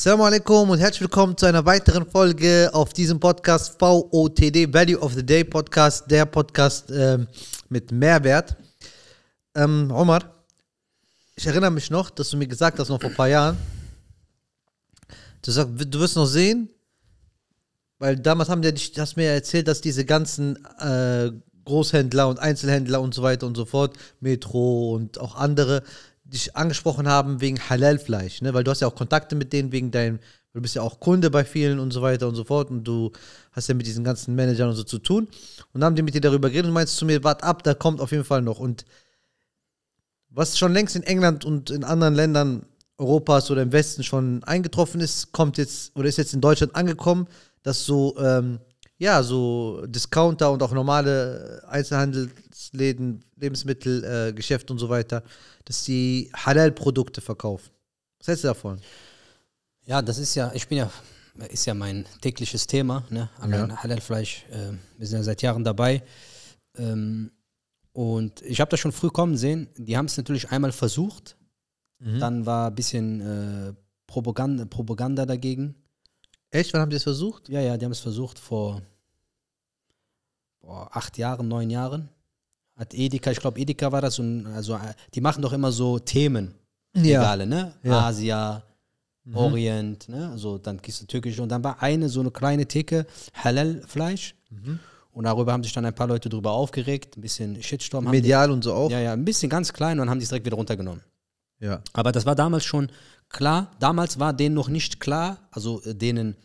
Assalamu alaikum und herzlich willkommen zu einer weiteren Folge auf diesem Podcast VOTD, Value of the Day Podcast, der Podcast ähm, mit Mehrwert. Ähm, Omar, ich erinnere mich noch, dass du mir gesagt hast, noch vor ein paar Jahren, du, sagst, du wirst noch sehen, weil damals haben die, hast mir erzählt, dass diese ganzen äh, Großhändler und Einzelhändler und so weiter und so fort, Metro und auch andere, dich angesprochen haben wegen Halal-Fleisch, ne? Weil du hast ja auch Kontakte mit denen wegen deinem, du bist ja auch Kunde bei vielen und so weiter und so fort und du hast ja mit diesen ganzen Managern und so zu tun. Und dann haben die mit dir darüber geredet und meinst zu mir, wart ab, da kommt auf jeden Fall noch. Und was schon längst in England und in anderen Ländern Europas oder im Westen schon eingetroffen ist, kommt jetzt oder ist jetzt in Deutschland angekommen, dass so ähm, ja, so Discounter und auch normale Einzelhandelsläden, Lebensmittelgeschäfte äh, und so weiter, dass sie Halal-Produkte verkaufen. Was hältst du davon? Ja, das ist ja, ich bin ja, ist ja mein tägliches Thema, ne? Allein ja. Halal-Fleisch, äh, wir sind ja seit Jahren dabei. Ähm, und ich habe das schon früh kommen sehen. Die haben es natürlich einmal versucht, mhm. dann war ein bisschen äh, Propaganda, Propaganda dagegen. Echt? Wann haben die es versucht? Ja, ja, die haben es versucht vor boah, acht Jahren, neun Jahren. Hat Edeka, ich glaube, Edeka war das. Und, also, äh, die machen doch immer so Themen. Ja. ne? Ja. Asia, mhm. Orient, ne? Also, dann gehst du türkisch. Und dann war eine so eine kleine Theke Halal-Fleisch. Mhm. Und darüber haben sich dann ein paar Leute drüber aufgeregt, ein bisschen Shitstorm. Medial die, und so auch. Ja, ja, ein bisschen ganz klein und haben die es direkt wieder runtergenommen. Ja. Aber das war damals schon klar, damals war denen noch nicht klar, also äh, denen,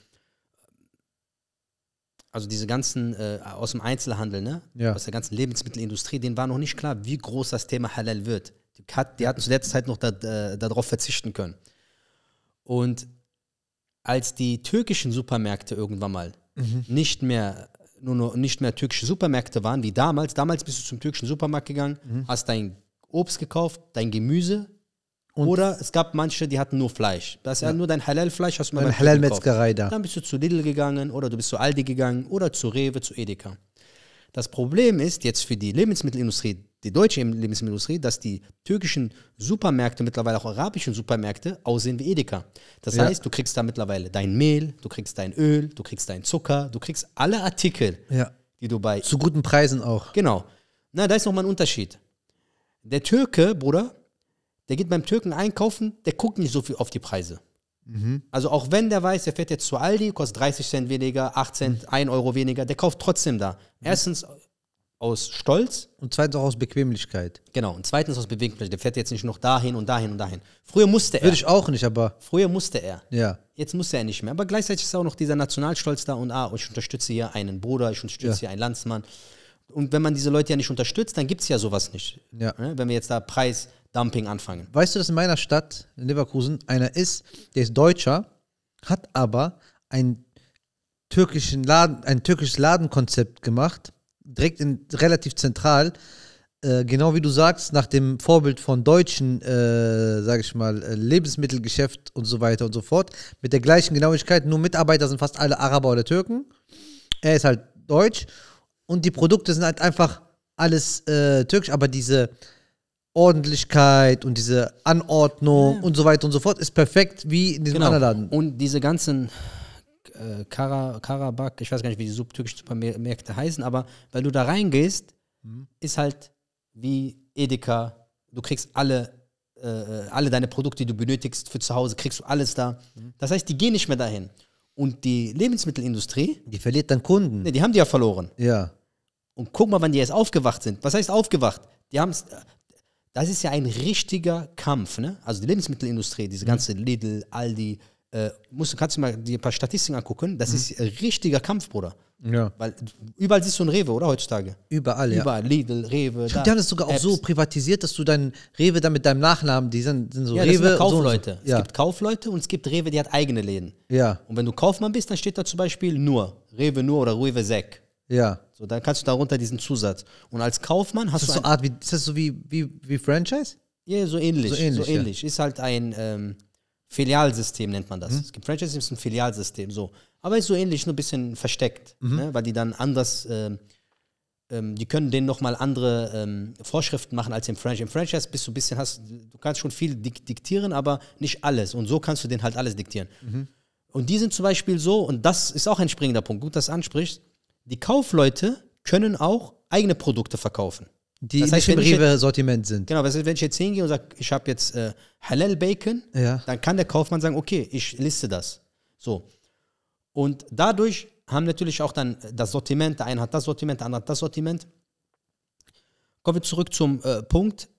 also diese ganzen äh, aus dem Einzelhandel, ne? Ja. aus der ganzen Lebensmittelindustrie, denen war noch nicht klar, wie groß das Thema Halal wird. Die, hat, die hatten zu der Zeit noch äh, darauf da, verzichten können. Und als die türkischen Supermärkte irgendwann mal mhm. nicht mehr nur, nur nicht mehr türkische Supermärkte waren wie damals, damals bist du zum türkischen Supermarkt gegangen, mhm. hast dein Obst gekauft, dein Gemüse, und Oder es gab manche, die hatten nur Fleisch. Das ist ja, ja nur dein Halal-Fleisch, hast du mal Halal-Metzgerei da. Dann bist du zu Lidl gegangen oder du bist zu Aldi gegangen oder zu Rewe, zu Edeka. Das Problem ist jetzt für die Lebensmittelindustrie, die deutsche Lebensmittelindustrie, dass die türkischen Supermärkte, mittlerweile auch arabischen Supermärkte, aussehen wie Edeka. Das ja. heißt, du kriegst da mittlerweile dein Mehl, du kriegst dein Öl, du kriegst deinen Zucker, du kriegst alle Artikel, ja. die du bei. Zu guten Preisen auch. Genau. Na, da ist nochmal ein Unterschied. Der Türke, Bruder, der geht beim Türken einkaufen, der guckt nicht so viel auf die Preise. Mhm. Also auch wenn der weiß, der fährt jetzt zu Aldi, kostet 30 Cent weniger, 8 Cent, mhm. 1 Euro weniger, der kauft trotzdem da. Mhm. Erstens aus Stolz. Und zweitens auch aus Bequemlichkeit. Genau, und zweitens aus Bequemlichkeit. Der fährt jetzt nicht noch dahin und dahin und dahin. Früher musste er. Würde ich auch nicht, aber. Früher musste er. Ja. Jetzt musste er nicht mehr. Aber gleichzeitig ist auch noch dieser Nationalstolz da und ah, ich unterstütze hier einen Bruder, ich unterstütze ja. hier einen Landsmann. Und wenn man diese Leute ja nicht unterstützt, dann gibt es ja sowas nicht. Ja. Ne, wenn wir jetzt da Preis Dumping anfangen. Weißt du, dass in meiner Stadt, in Leverkusen, einer ist, der ist Deutscher, hat aber einen türkischen Laden, ein türkisches Ladenkonzept gemacht, direkt in, relativ zentral, äh, genau wie du sagst, nach dem Vorbild von deutschen, äh, sage ich mal, äh, Lebensmittelgeschäft und so weiter und so fort, mit der gleichen Genauigkeit, nur Mitarbeiter sind fast alle Araber oder Türken, er ist halt deutsch und die Produkte sind halt einfach alles äh, türkisch, aber diese Ordentlichkeit und diese Anordnung ja. und so weiter und so fort ist perfekt wie in diesem genau. anderen Laden. Und diese ganzen äh, Kara, Karabakh, ich weiß gar nicht, wie die subtürkischen Supermärkte heißen, aber weil du da reingehst, mhm. ist halt wie Edeka, du kriegst alle, äh, alle deine Produkte, die du benötigst für zu Hause, kriegst du alles da. Mhm. Das heißt, die gehen nicht mehr dahin. Und die Lebensmittelindustrie. Die verliert dann Kunden. Nee, die haben die ja verloren. Ja. Und guck mal, wann die jetzt aufgewacht sind. Was heißt aufgewacht? Die haben es das ist ja ein richtiger Kampf. Ne? Also die Lebensmittelindustrie, diese mhm. ganze mhm. Lidl, Aldi, äh, musst, kannst du mal dir ein paar Statistiken angucken. Das mhm. ist ein richtiger Kampf, Bruder. Ja. Weil überall siehst du ein Rewe, oder heutzutage? Überall, ja. Überall, Lidl, Rewe. Ich glaube, die haben das sogar Apps. auch so privatisiert, dass du deinen Rewe dann mit deinem Nachnamen, die sind, sind so ja, Rewe. Das sind Kaufleute. So. Ja. Es gibt Kaufleute und es gibt Rewe, die hat eigene Läden. Ja. Und wenn du Kaufmann bist, dann steht da zum Beispiel nur Rewe nur oder Rewe Sek. Ja. So, dann kannst du darunter diesen Zusatz. Und als Kaufmann hast ist das du. So Art wie, ist das so wie, wie, wie Franchise? Ja, so ähnlich. So ähnlich. So ähnlich. Ja. Ist halt ein ähm, Filialsystem, nennt man das. Hm? Es gibt Franchise, ist ein Filialsystem, so. Aber ist so ähnlich, nur ein bisschen versteckt, mhm. ne? weil die dann anders. Ähm, ähm die können denen nochmal andere ähm, Vorschriften machen als im Franchise. Im Franchise bist du ein bisschen, hast, du kannst schon viel dik diktieren, aber nicht alles. Und so kannst du denen halt alles diktieren. Mhm. Und die sind zum Beispiel so, und das ist auch ein springender Punkt, gut, dass du ansprichst, die Kaufleute können auch eigene Produkte verkaufen. Die das heißt, im Rewe-Sortiment sind. Genau, das heißt, wenn ich jetzt hingehe und sage, ich habe jetzt äh, Halal-Bacon, ja. dann kann der Kaufmann sagen, okay, ich liste das. So. Und dadurch haben natürlich auch dann das Sortiment, der eine hat das Sortiment, der andere hat das Sortiment. Kommen wir zurück zum äh, Punkt.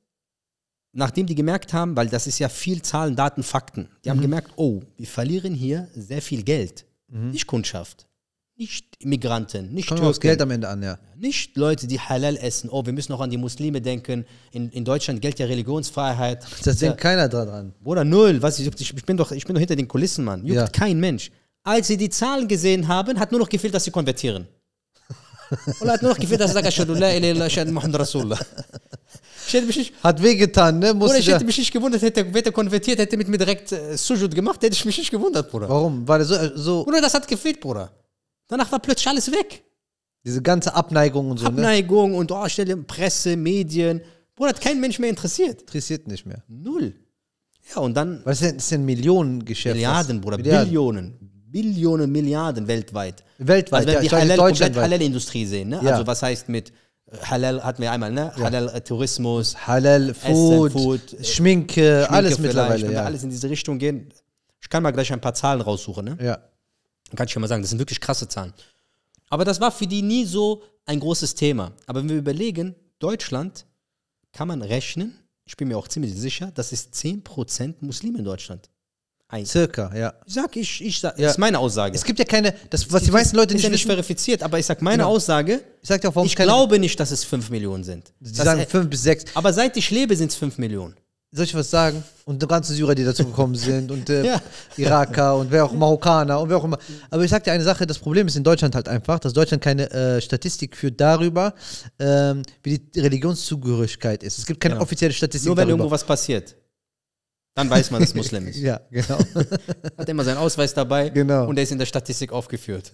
Nachdem die gemerkt haben, weil das ist ja viel Zahlen, Daten, Fakten, die mhm. haben gemerkt, oh, wir verlieren hier sehr viel Geld, mhm. nicht Kundschaft nicht Migranten, nicht Kommen Türken. Geld am Ende an, ja. Nicht Leute, die halal essen. Oh, wir müssen auch an die Muslime denken. In, in Deutschland gilt ja Religionsfreiheit. Da denkt keiner dran an. Oder null. Was, ich, ich, bin doch, ich bin doch hinter den Kulissen, Mann. Juckt ja. kein Mensch. Als sie die Zahlen gesehen haben, hat nur noch gefehlt, dass sie konvertieren. Und hat nur noch gefehlt, dass sie sagen, Ashadu la ilaha illallah, Muhammad Rasulullah. Ich hätte mich nicht, hat wehgetan, ne? Muss Bruder, ich hätte mich nicht gewundert, hätte Wetter konvertiert, hätte mit mir direkt äh, Sujud gemacht, hätte ich mich nicht gewundert, Bruder. Warum? War der so, äh, so. Bruder, das hat gefehlt, Bruder. Danach war plötzlich alles weg. Diese ganze Abneigung und so. Ne? Abneigung ne? und oh, stell dir Presse, Medien. Bruder, hat kein Mensch mehr interessiert. Interessiert nicht mehr. Null. Ja, und dann. Was sind, denn, ist denn Milliarden, Bruder, Milliarden. Billionen. Billionen, Milliarden weltweit. Weltweit, also wenn ja, wir die Halal, komplett Halal-Industrie sehen. Ne? Ja. Also was heißt mit Halal hatten wir einmal, ne? Ja. Halal-Tourismus, äh, Halal-Food, Food, Schminke, Schminke, alles mittlerweile. Wenn wir alles in diese Richtung gehen, ich kann mal gleich ein paar Zahlen raussuchen. Ne? Ja. Kann ich schon mal sagen, das sind wirklich krasse Zahlen. Aber das war für die nie so ein großes Thema. Aber wenn wir überlegen, Deutschland kann man rechnen, ich bin mir auch ziemlich sicher, das ist 10% Muslime in Deutschland. Ein. Circa, ja. Sag ich, ich sag, ja. das ist meine Aussage. Es gibt ja keine, das, was die, die meisten Leute ist nicht. Ist ja nicht verifiziert, aber ich sag meine genau. Aussage. Ich sag dir auch, warum ich keine, glaube nicht, dass es 5 Millionen sind. Sie sagen 5 bis 6. Aber seit ich lebe sind es 5 Millionen soll ich was sagen? Und die ganzen Syrer, die dazugekommen sind und äh, ja. Iraker und wer auch Marokkaner und wer auch immer. Aber ich sag dir eine Sache, das Problem ist in Deutschland halt einfach, dass Deutschland keine äh, Statistik führt darüber, ähm, wie die Religionszugehörigkeit ist. Es gibt keine genau. offizielle Statistik Nur wenn darüber. irgendwo was passiert. Dann weiß man, dass Muslim ist. ja, genau. Hat immer seinen Ausweis dabei genau. und der ist in der Statistik aufgeführt.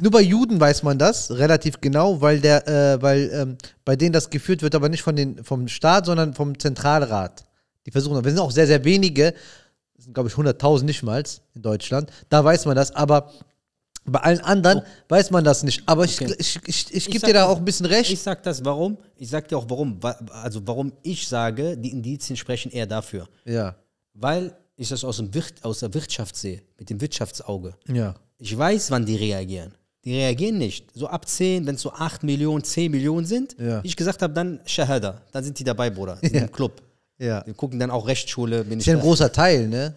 Nur bei Juden weiß man das relativ genau, weil der, äh, weil ähm, bei denen das geführt wird, aber nicht von den, vom Staat, sondern vom Zentralrat. Die versuchen, wir sind auch sehr, sehr wenige, sind glaube ich 100.000 nicht mal in Deutschland, da weiß man das, aber bei allen anderen oh. weiß man das nicht. Aber okay. ich, ich, ich, ich gebe dir da auch ein bisschen recht. Ich sag das, warum? Ich sag dir auch, warum. Also, warum ich sage, die Indizien sprechen eher dafür. Ja. Weil ich das aus, dem Wir aus der Wirtschaft sehe, mit dem Wirtschaftsauge. Ja. Ich weiß, wann die reagieren. Die reagieren nicht. So ab 10, wenn es so 8 Millionen, 10 Millionen sind, ja. ich gesagt habe, dann Shahada. Dann sind die dabei, Bruder. Sind ja. im Club. Ja. Wir gucken dann auch Rechtsschule. Bin ist ja ein großer Teil, ne?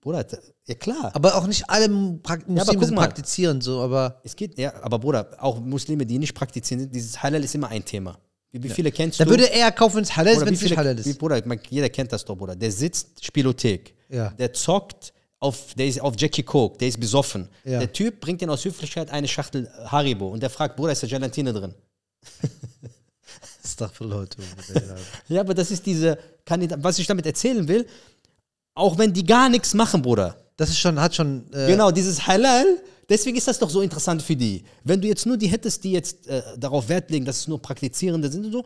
Bruder, ja klar. Aber auch nicht alle pra Muslime ja, praktizieren so, aber. Es geht, ja, aber Bruder, auch Muslime, die nicht praktizieren, dieses Halal ist immer ein Thema. Wie, viele ja. kennst da du? Da würde er kaufen, wenn es Halal ist, wenn es nicht Halal ist. Wie, Bruder, man, jeder kennt das doch, Bruder. Der sitzt Spielothek. Ja. Der zockt, auf, der ist auf Jackie Coke, der ist besoffen. Ja. Der Typ bringt den aus Höflichkeit eine Schachtel Haribo und der fragt, Bruder, ist da Gelatine drin? ist doch für Leute. ja, aber das ist diese Kandidat, was ich damit erzählen will, auch wenn die gar nichts machen, Bruder. Das ist schon, hat schon. Äh genau, dieses Halal, deswegen ist das doch so interessant für die. Wenn du jetzt nur die hättest, die jetzt äh, darauf Wert legen, dass es nur Praktizierende sind und so,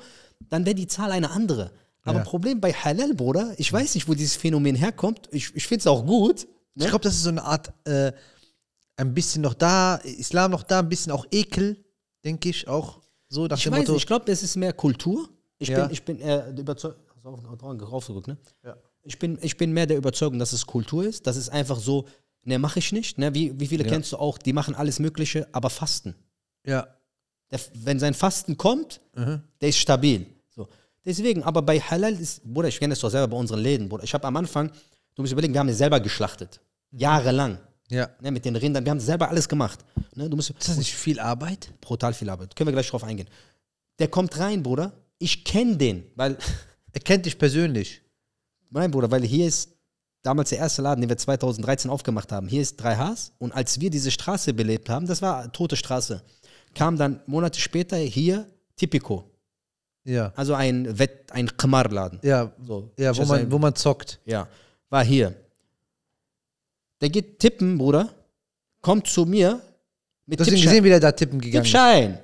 dann wäre die Zahl eine andere. Aber ja. Problem bei Halal, Bruder, ich weiß nicht, wo dieses Phänomen herkommt. Ich, ich finde es auch gut. Ne? Ich glaube, das ist so eine Art, äh, ein bisschen noch da, Islam noch da, ein bisschen auch Ekel, denke ich auch. So nach ich dem weiß, Motto. Ich glaube, es ist mehr Kultur. Ich ja. bin, bin eher äh, überzeugt. ne? Ja. Ich bin, ich bin mehr der Überzeugung, dass es Kultur ist. Das ist einfach so, ne, mache ich nicht. Ne? Wie, wie viele ja. kennst du auch, die machen alles Mögliche, aber fasten. Ja. Der, wenn sein Fasten kommt, mhm. der ist stabil. So. Deswegen, aber bei Halal ist, Bruder, ich kenne das doch selber bei unseren Läden, Bruder. Ich habe am Anfang, du musst überlegen, wir haben es selber geschlachtet. Mhm. Jahrelang. Ja. Ne, mit den Rindern. Wir haben selber alles gemacht. Ne, du musst, ist das nicht viel Arbeit? Brutal viel Arbeit. Können wir gleich drauf eingehen. Der kommt rein, Bruder. Ich kenne den, weil. Er kennt dich persönlich. Nein, Bruder, weil hier ist damals der erste Laden, den wir 2013 aufgemacht haben. Hier ist 3Hs. Und als wir diese Straße belebt haben, das war tote Straße, kam dann Monate später hier Tipico. Ja. Also ein Wett, ein Qamar-Laden. Ja. So. ja, wo man, wo man zockt. Ja. War hier. Der geht tippen, Bruder. Kommt zu mir. Mit du hast ihn gesehen, wie der da tippen gegangen Tippschein. ist.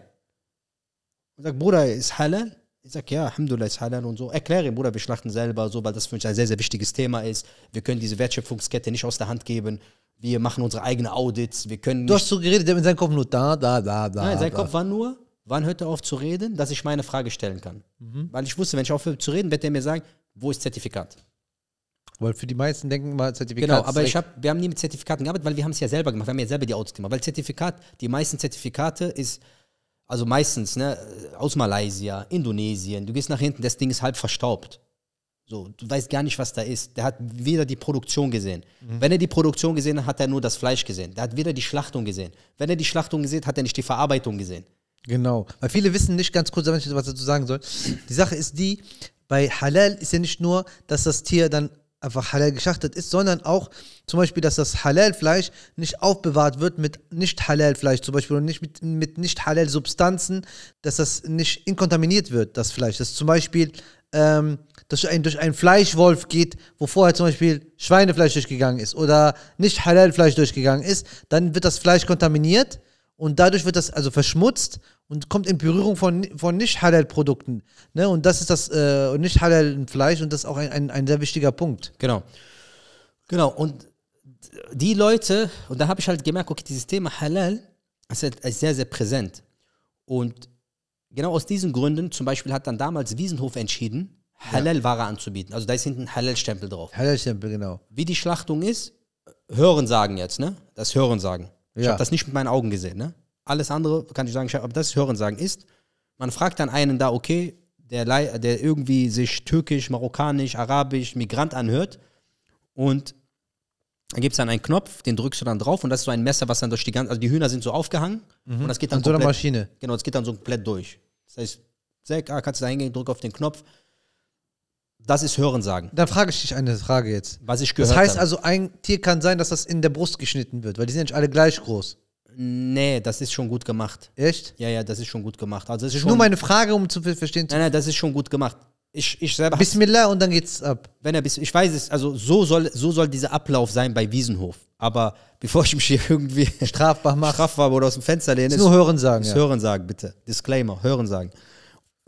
Und sagt, Bruder, ist halal? Ich sag ja, Alhamdulillah ist halal und so. Erkläre ihm, Bruder, wir schlachten selber, so, weil das für mich ein sehr, sehr wichtiges Thema ist. Wir können diese Wertschöpfungskette nicht aus der Hand geben. Wir machen unsere eigenen Audits. Wir können. Du hast so geredet, der mit seinem Kopf nur da, da, da, da. Nein, sein da. Kopf war nur, wann hört er auf zu reden, dass ich meine Frage stellen kann. Mhm. Weil ich wusste, wenn ich aufhöre zu reden, wird er mir sagen, wo ist Zertifikat? Weil für die meisten denken mal Zertifikat. Genau, aber ich hab, wir haben nie mit Zertifikaten gearbeitet, weil wir haben es ja selber gemacht. Wir haben ja selber die Autos gemacht. Weil Zertifikat, die meisten Zertifikate ist, also meistens, ne, aus Malaysia, Indonesien. Du gehst nach hinten, das Ding ist halb verstaubt. So, du weißt gar nicht, was da ist. Der hat weder die Produktion gesehen. Mhm. Wenn er die Produktion gesehen hat, hat er nur das Fleisch gesehen. Der hat weder die Schlachtung gesehen. Wenn er die Schlachtung gesehen hat, hat er nicht die Verarbeitung gesehen. Genau. Weil viele wissen nicht ganz kurz, was ich dazu sagen soll. Die Sache ist die, bei Halal ist ja nicht nur, dass das Tier dann einfach halal geschachtet ist, sondern auch zum Beispiel, dass das Halal-Fleisch nicht aufbewahrt wird mit nicht Halal-Fleisch, zum Beispiel und nicht mit, mit nicht Halal-Substanzen, dass das nicht inkontaminiert wird, das Fleisch. Dass zum Beispiel ähm, durch, ein, durch einen Fleischwolf geht, wo vorher zum Beispiel Schweinefleisch durchgegangen ist oder nicht Halal-Fleisch durchgegangen ist, dann wird das Fleisch kontaminiert und dadurch wird das also verschmutzt und kommt in Berührung von, von Nicht-Halal-Produkten. Ne? Und das ist das äh, Nicht-Halal-Fleisch und das ist auch ein, ein, ein sehr wichtiger Punkt. Genau. Genau. Und die Leute, und da habe ich halt gemerkt, okay, dieses Thema Halal ist, ist halt sehr, sehr präsent. Und genau aus diesen Gründen, zum Beispiel hat dann damals Wiesenhof entschieden, Halal-Ware anzubieten. Also da ist hinten ein Halal-Stempel drauf. Halal-Stempel, genau. Wie die Schlachtung ist, Hörensagen jetzt, ne? Das Hörensagen. Ich ja. habe das nicht mit meinen Augen gesehen. Ne? Alles andere kann ich sagen, ich hab, aber das Hörensagen ist, man fragt dann einen da, okay, der, der irgendwie sich türkisch, marokkanisch, arabisch, Migrant anhört und dann gibt es dann einen Knopf, den drückst du dann drauf und das ist so ein Messer, was dann durch die ganze, also die Hühner sind so aufgehangen mhm. und das geht dann an so einer Maschine. Genau, das geht dann so komplett durch. Das heißt, Zack, ah, kannst du da hingehen, drück auf den Knopf, das ist Hörensagen. Dann frage ich dich eine Frage jetzt. Was ich gehört habe. Das heißt habe. also, ein Tier kann sein, dass das in der Brust geschnitten wird, weil die sind nicht alle gleich groß. Nee, das ist schon gut gemacht. Echt? Ja, ja, das ist schon gut gemacht. Also das ist schon Nur meine Frage, um zu verstehen. Nein, nein, das ist schon gut gemacht. Ich, ich selber Bismillah und dann geht's ab. Wenn er bis, ich weiß es, also so soll, so soll dieser Ablauf sein bei Wiesenhof. Aber bevor ich mich hier irgendwie strafbar mache, strafbar oder aus dem Fenster lehne, ist nur Hörensagen. Ist ja. Hörensagen, bitte. Disclaimer, Hörensagen.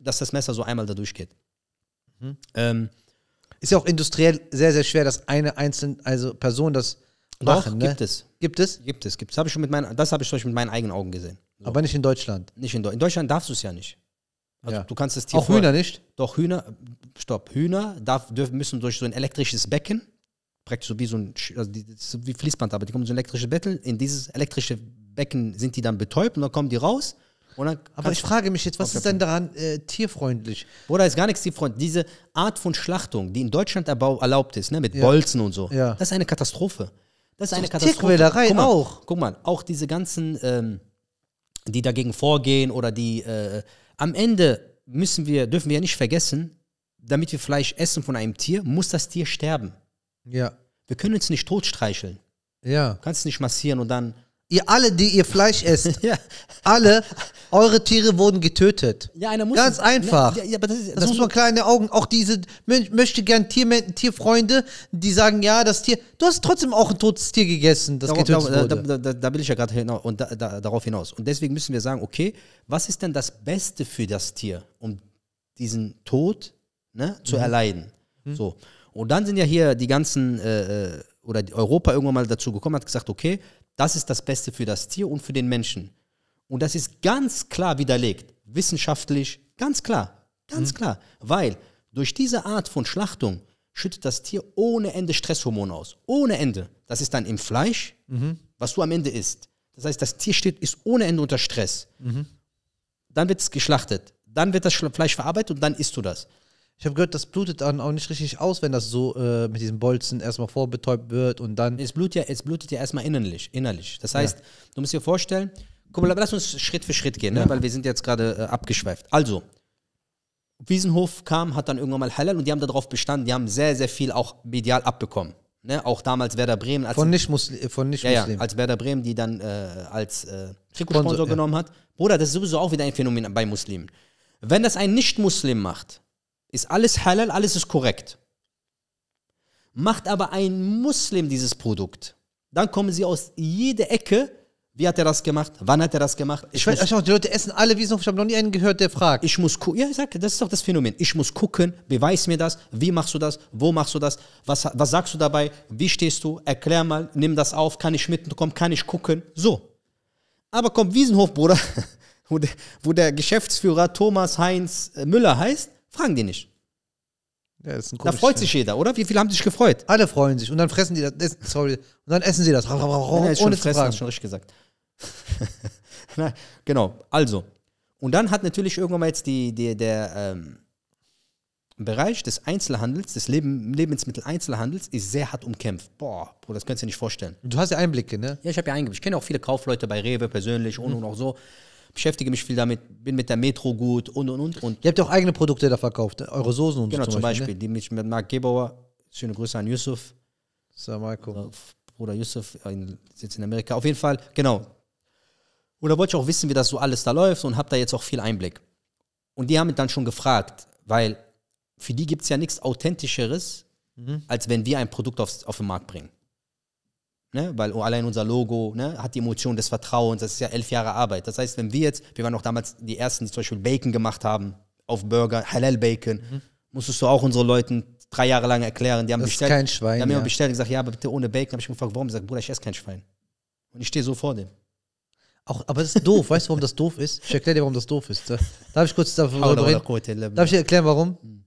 Dass das Messer so einmal da durchgeht. Mhm. Ähm, ist ja auch industriell sehr, sehr schwer, dass eine einzelne also Person das machen. Doch, gibt ne? es. Gibt es? Gibt es, gibt es. das habe ich euch mit meinen eigenen Augen gesehen. So. Aber nicht in Deutschland. Nicht in, Do in Deutschland darfst du es ja nicht. Also ja. du kannst das Tier Auch Hühner nicht? Doch, Hühner, stopp, Hühner darf, dürfen, müssen durch so ein elektrisches Becken, praktisch so wie so ein also die, so wie Fließband, aber die kommen so ein elektrisches Becken, in dieses elektrische Becken sind die dann betäubt und dann kommen die raus aber ich frage mich jetzt, was ist denn daran äh, tierfreundlich? Oder ist gar nichts tierfreundlich. Diese Art von Schlachtung, die in Deutschland erlaubt ist, ne, mit ja. Bolzen und so, ja. das ist eine Katastrophe. Das ist eine Katastrophe. Guck mal, auch. Guck mal, auch diese ganzen, ähm, die dagegen vorgehen oder die äh, am Ende müssen wir, dürfen wir ja nicht vergessen, damit wir Fleisch essen von einem Tier, muss das Tier sterben. Ja. Wir können es nicht totstreicheln. Ja. Du kannst es nicht massieren und dann Ihr alle, die ihr Fleisch esst, ja. alle, eure Tiere wurden getötet. Ja, einer muss. Ganz ne, einfach. Ne, ja, das, ist, das, das muss man kleine Augen. Auch diese möchte gern Tier, Tierfreunde, die sagen, ja, das Tier. Du hast trotzdem auch ein totes Tier gegessen, das darauf, getötet wurde. Da, da, da, will ich ja gerade hinaus da, darauf hinaus. Und deswegen müssen wir sagen, okay, was ist denn das Beste für das Tier, um diesen Tod ne, zu mhm. erleiden? Mhm. So. Und dann sind ja hier die ganzen äh, äh oder Europa irgendwann mal dazu gekommen, hat gesagt, okay, das ist das Beste für das Tier und für den Menschen. Und das ist ganz klar widerlegt, wissenschaftlich, ganz klar, ganz mhm. klar, weil durch diese Art von Schlachtung schüttet das Tier ohne Ende Stresshormone aus, ohne Ende. Das ist dann im Fleisch, mhm. was du am Ende isst. Das heißt, das Tier steht, ist ohne Ende unter Stress. Mhm. Dann wird es geschlachtet, dann wird das Fleisch verarbeitet und dann isst du das. Ich habe gehört, das blutet dann auch nicht richtig aus, wenn das so äh, mit diesen Bolzen erstmal vorbetäubt wird und dann. Es blutet ja, es blutet ja erstmal innerlich, innerlich. Das heißt, ja. du musst dir vorstellen, guck mal, lass uns Schritt für Schritt gehen, ne? Ja. weil wir sind jetzt gerade äh, abgeschweift. Also, Wiesenhof kam, hat dann irgendwann mal Halal und die haben darauf bestanden, die haben sehr, sehr viel auch medial abbekommen. Ne? Auch damals Werder Bremen. Als, von Nicht-Muslimen. Äh, von nicht ja, als Werder Bremen, die dann äh, als äh, Trikotsponsor genommen hat. Bruder, das ist sowieso auch wieder ein Phänomen bei Muslimen. Wenn das ein Nicht-Muslim macht, ist alles halal, alles ist korrekt. Macht aber ein Muslim dieses Produkt, dann kommen sie aus jeder Ecke. Wie hat er das gemacht? Wann hat er das gemacht? Ich, ich weiß auch, die Leute essen alle wie so. Ich habe noch nie einen gehört, der fragt. Ich muss gucken. Ja, ich sag, das ist doch das Phänomen. Ich muss gucken, beweis mir das. Wie machst du das? Wo machst du das? Was, was sagst du dabei? Wie stehst du? Erklär mal, nimm das auf. Kann ich mitkommen? Kann ich gucken? So. Aber kommt Wiesenhof, Bruder, wo der, wo der Geschäftsführer Thomas Heinz äh, Müller heißt, Fragen die nicht. Ja, da freut sich jeder, oder? Wie viele haben sich gefreut? Alle freuen sich und dann fressen die das. Sorry. Und dann essen sie das. Ja, ohne schon zu fressen, fragen. schon richtig gesagt. Nein, genau, also. Und dann hat natürlich irgendwann mal jetzt die, die der ähm, Bereich des Einzelhandels, des Leben, Lebensmitteleinzelhandels, ist sehr hart umkämpft. Boah, Bro, das kannst du dir nicht vorstellen. Du hast ja Einblicke, ne? Ja, ich habe ja Einblicke. Ich kenne auch viele Kaufleute bei Rewe persönlich und, mhm. und auch so beschäftige mich viel damit, bin mit der Metro gut und und und. und. Ihr habt ja auch eigene Produkte da verkauft, ne? eure Soßen und so. Genau, zum Beispiel, Beispiel ne? die mich mit Marc Gebauer, schöne Grüße an Yusuf. Salam Bruder Yusuf äh, in, sitzt in Amerika. Auf jeden Fall, genau. Und da wollte ich auch wissen, wie das so alles da läuft und habe da jetzt auch viel Einblick. Und die haben mich dann schon gefragt, weil für die gibt es ja nichts Authentischeres, mhm. als wenn wir ein Produkt aufs, auf den Markt bringen. Ne? Weil oh, allein unser Logo ne, hat die Emotion des Vertrauens. Das ist ja elf Jahre Arbeit. Das heißt, wenn wir jetzt, wir waren auch damals die Ersten, die zum Beispiel Bacon gemacht haben, auf Burger, Halal Bacon, mhm. musstest du auch unseren Leuten drei Jahre lang erklären. Die haben das bestellt, ist kein Schwein. Die haben mir bestellt und gesagt, ja, aber bitte ohne Bacon. habe ich gefragt, warum? Ich gesagt, Bruder, ich esse kein Schwein. Und ich stehe so vor dem. Auch, aber das ist doof. weißt du, warum das doof ist? Ich erkläre dir, warum das doof ist. Darf ich kurz darüber reden? Darf ich dir erklären, warum? Hm.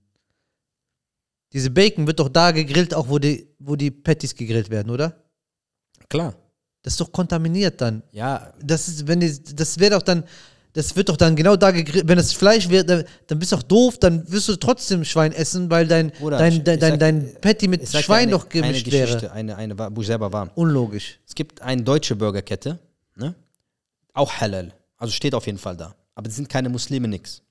Diese Bacon wird doch da gegrillt, auch wo die, wo die Patties gegrillt werden, oder? Klar. Das ist doch kontaminiert dann. Ja. Das ist, wenn die, das wäre doch dann, das wird doch dann genau da gegrillt. Wenn das Fleisch wird, dann, dann bist du doch doof, dann wirst du trotzdem Schwein essen, weil dein, Bruder, dein, dein, dein, sag, dein Patty mit Schwein eine, doch gemischt eine Geschichte, wäre. Eine, eine, wo ich selber war. Unlogisch. Es gibt eine deutsche Burgerkette, ne? Auch halal. Also steht auf jeden Fall da. Aber es sind keine Muslime, nix.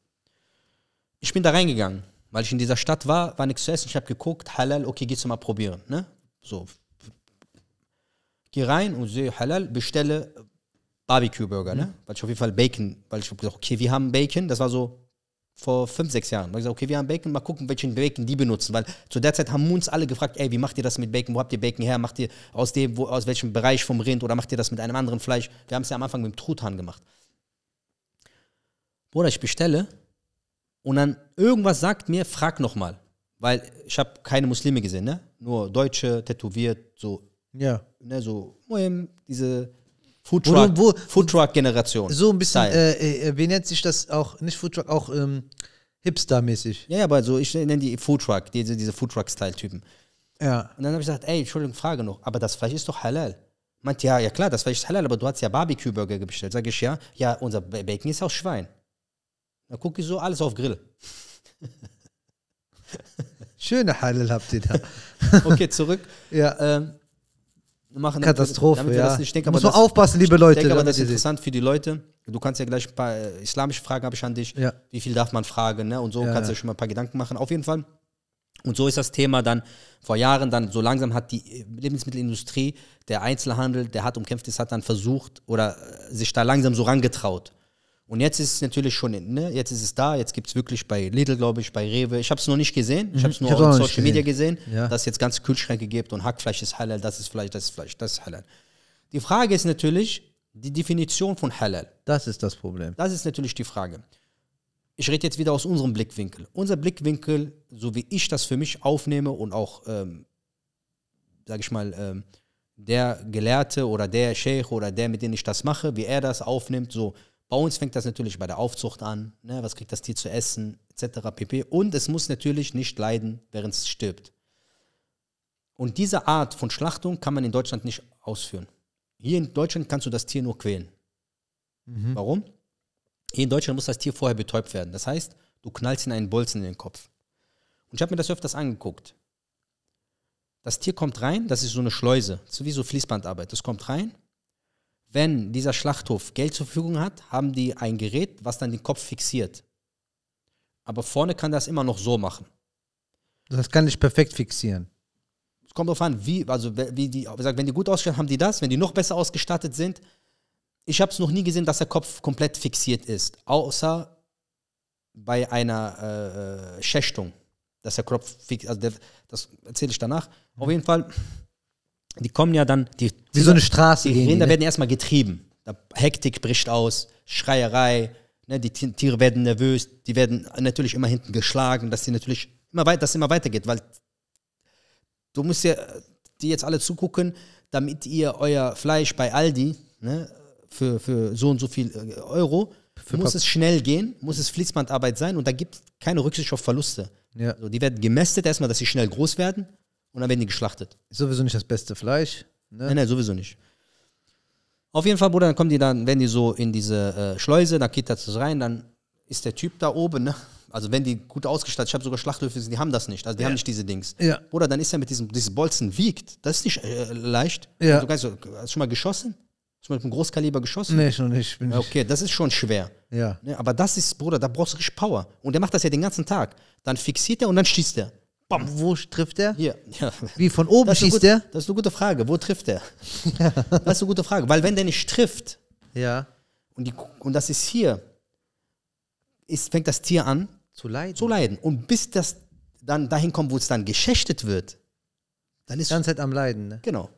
Ich bin da reingegangen, weil ich in dieser Stadt war, war nichts zu essen. Ich habe geguckt, halal, okay, gehst du mal probieren, ne? So, geh rein und sehe halal, bestelle Barbecue-Burger, ne? Mhm. Weil ich auf jeden Fall Bacon, weil ich habe gesagt, okay, wir haben Bacon, das war so vor fünf, sechs Jahren. Weil ich gesagt, okay, wir haben Bacon, mal gucken, welchen Bacon die benutzen. Weil zu der Zeit haben uns alle gefragt, ey, wie macht ihr das mit Bacon? Wo habt ihr Bacon her? Macht ihr aus dem, wo, aus welchem Bereich vom Rind oder macht ihr das mit einem anderen Fleisch? Wir haben es ja am Anfang mit dem Truthahn gemacht. Bruder, ich bestelle und dann irgendwas sagt mir, frag nochmal. Weil ich habe keine Muslime gesehen, ne? Nur Deutsche, tätowiert, so ja. Ne, so, diese Foodtruck-Generation. Wo, so ein bisschen, äh, äh, wie nennt sich das auch, nicht Foodtruck, auch ähm, Hipster-mäßig. Ja, aber so, ich nenne die Foodtruck, diese, diese Foodtruck-Style-Typen. Ja. Und dann habe ich gesagt, ey, Entschuldigung, Frage noch, aber das Fleisch ist doch halal. Meint, ja, ja klar, das Fleisch ist halal, aber du hast ja Barbecue-Burger bestellt. Sag ich, ja, ja, unser Bacon ist aus Schwein. Dann gucke ich so, alles auf Grill. Schöne Halal habt ihr da. okay, zurück. Ja. Ähm, machen. Katastrophe, damit, damit ja. Wir das nicht denken, Muss man das, aufpassen, liebe Leute. Ich denke aber, das ist interessant für die Leute. Du kannst ja gleich ein paar äh, islamische Fragen habe ich an dich. Ja. Wie viel darf man fragen? Ne? Und so ja, kannst du ja. schon mal ein paar Gedanken machen. Auf jeden Fall. Und so ist das Thema dann vor Jahren dann so langsam hat die äh, Lebensmittelindustrie, der Einzelhandel, der hat umkämpft ist, hat dann versucht oder äh, sich da langsam so rangetraut. Und jetzt ist es natürlich schon, ne? jetzt ist es da, jetzt gibt es wirklich bei Lidl, glaube ich, bei Rewe. Ich habe es noch nicht gesehen, ich habe es mhm. nur auf Social gesehen. Media gesehen, ja. dass es jetzt ganze Kühlschränke gibt und Hackfleisch ist halal, das ist Fleisch, das ist Fleisch, das ist halal. Die Frage ist natürlich die Definition von halal. Das ist das Problem. Das ist natürlich die Frage. Ich rede jetzt wieder aus unserem Blickwinkel. Unser Blickwinkel, so wie ich das für mich aufnehme und auch, ähm, sage ich mal, ähm, der Gelehrte oder der Sheikh oder der, mit dem ich das mache, wie er das aufnimmt, so bei uns fängt das natürlich bei der Aufzucht an, ne? was kriegt das Tier zu essen, etc. pp. Und es muss natürlich nicht leiden, während es stirbt. Und diese Art von Schlachtung kann man in Deutschland nicht ausführen. Hier in Deutschland kannst du das Tier nur quälen. Mhm. Warum? Hier in Deutschland muss das Tier vorher betäubt werden. Das heißt, du knallst in einen Bolzen in den Kopf. Und ich habe mir das öfters angeguckt. Das Tier kommt rein, das ist so eine Schleuse, so wie so Fließbandarbeit. Das kommt rein, wenn dieser Schlachthof Geld zur Verfügung hat, haben die ein Gerät, was dann den Kopf fixiert. Aber vorne kann das immer noch so machen. Das kann ich perfekt fixieren. Es kommt darauf an, wie, also wie die, wenn die gut ausgestattet haben die das, wenn die noch besser ausgestattet sind. Ich habe es noch nie gesehen, dass der Kopf komplett fixiert ist, außer bei einer äh, äh Schächtung, dass der Kopf fixiert, also der, das erzähle ich danach. Mhm. Auf jeden Fall die kommen ja dann, die, wie so eine Straße. Die Ränder die, ne? werden erstmal getrieben. Da Hektik bricht aus, Schreierei, ne, die Tiere werden nervös, die werden natürlich immer hinten geschlagen, dass sie natürlich immer weiter, dass immer weitergeht, weil du musst ja äh, die jetzt alle zugucken, damit ihr euer Fleisch bei Aldi ne, für, für so und so viel äh, Euro für muss Pap es schnell gehen, muss es Fließbandarbeit sein und da gibt es keine Rücksicht auf Verluste. Ja. Also die werden gemästet erstmal, dass sie schnell groß werden und dann werden die geschlachtet. Ist sowieso nicht das beste Fleisch. Ne? Nein, nein, sowieso nicht. Auf jeden Fall, Bruder, dann kommen die dann, werden die so in diese äh, Schleuse, dann geht das rein, dann ist der Typ da oben, ne? Also wenn die gut ausgestattet, ich habe sogar Schlachthöfe, die haben das nicht, also die ja. haben nicht diese Dings. Ja. Oder dann ist er mit diesem, dieses Bolzen wiegt, das ist nicht äh, leicht. Ja. Also du kannst, hast du schon mal geschossen? Hast du mal mit einem Großkaliber geschossen? Nee, schon nicht. Bin okay, das ist schon schwer. Ja. ja. Ne, aber das ist, Bruder, da brauchst du richtig Power. Und der macht das ja den ganzen Tag. Dann fixiert er und dann schießt er. Bam. Wo trifft er? Hier. Ja. Wie von oben schießt er? Das ist eine gute Frage. Wo trifft er? Ja. Das ist eine gute Frage. Weil wenn der nicht trifft, ja. und, die, und das ist hier, ist, fängt das Tier an zu leiden. zu leiden. Und bis das dann dahin kommt, wo es dann geschächtet wird, dann ist. Die ganze Zeit halt am Leiden, ne? Genau.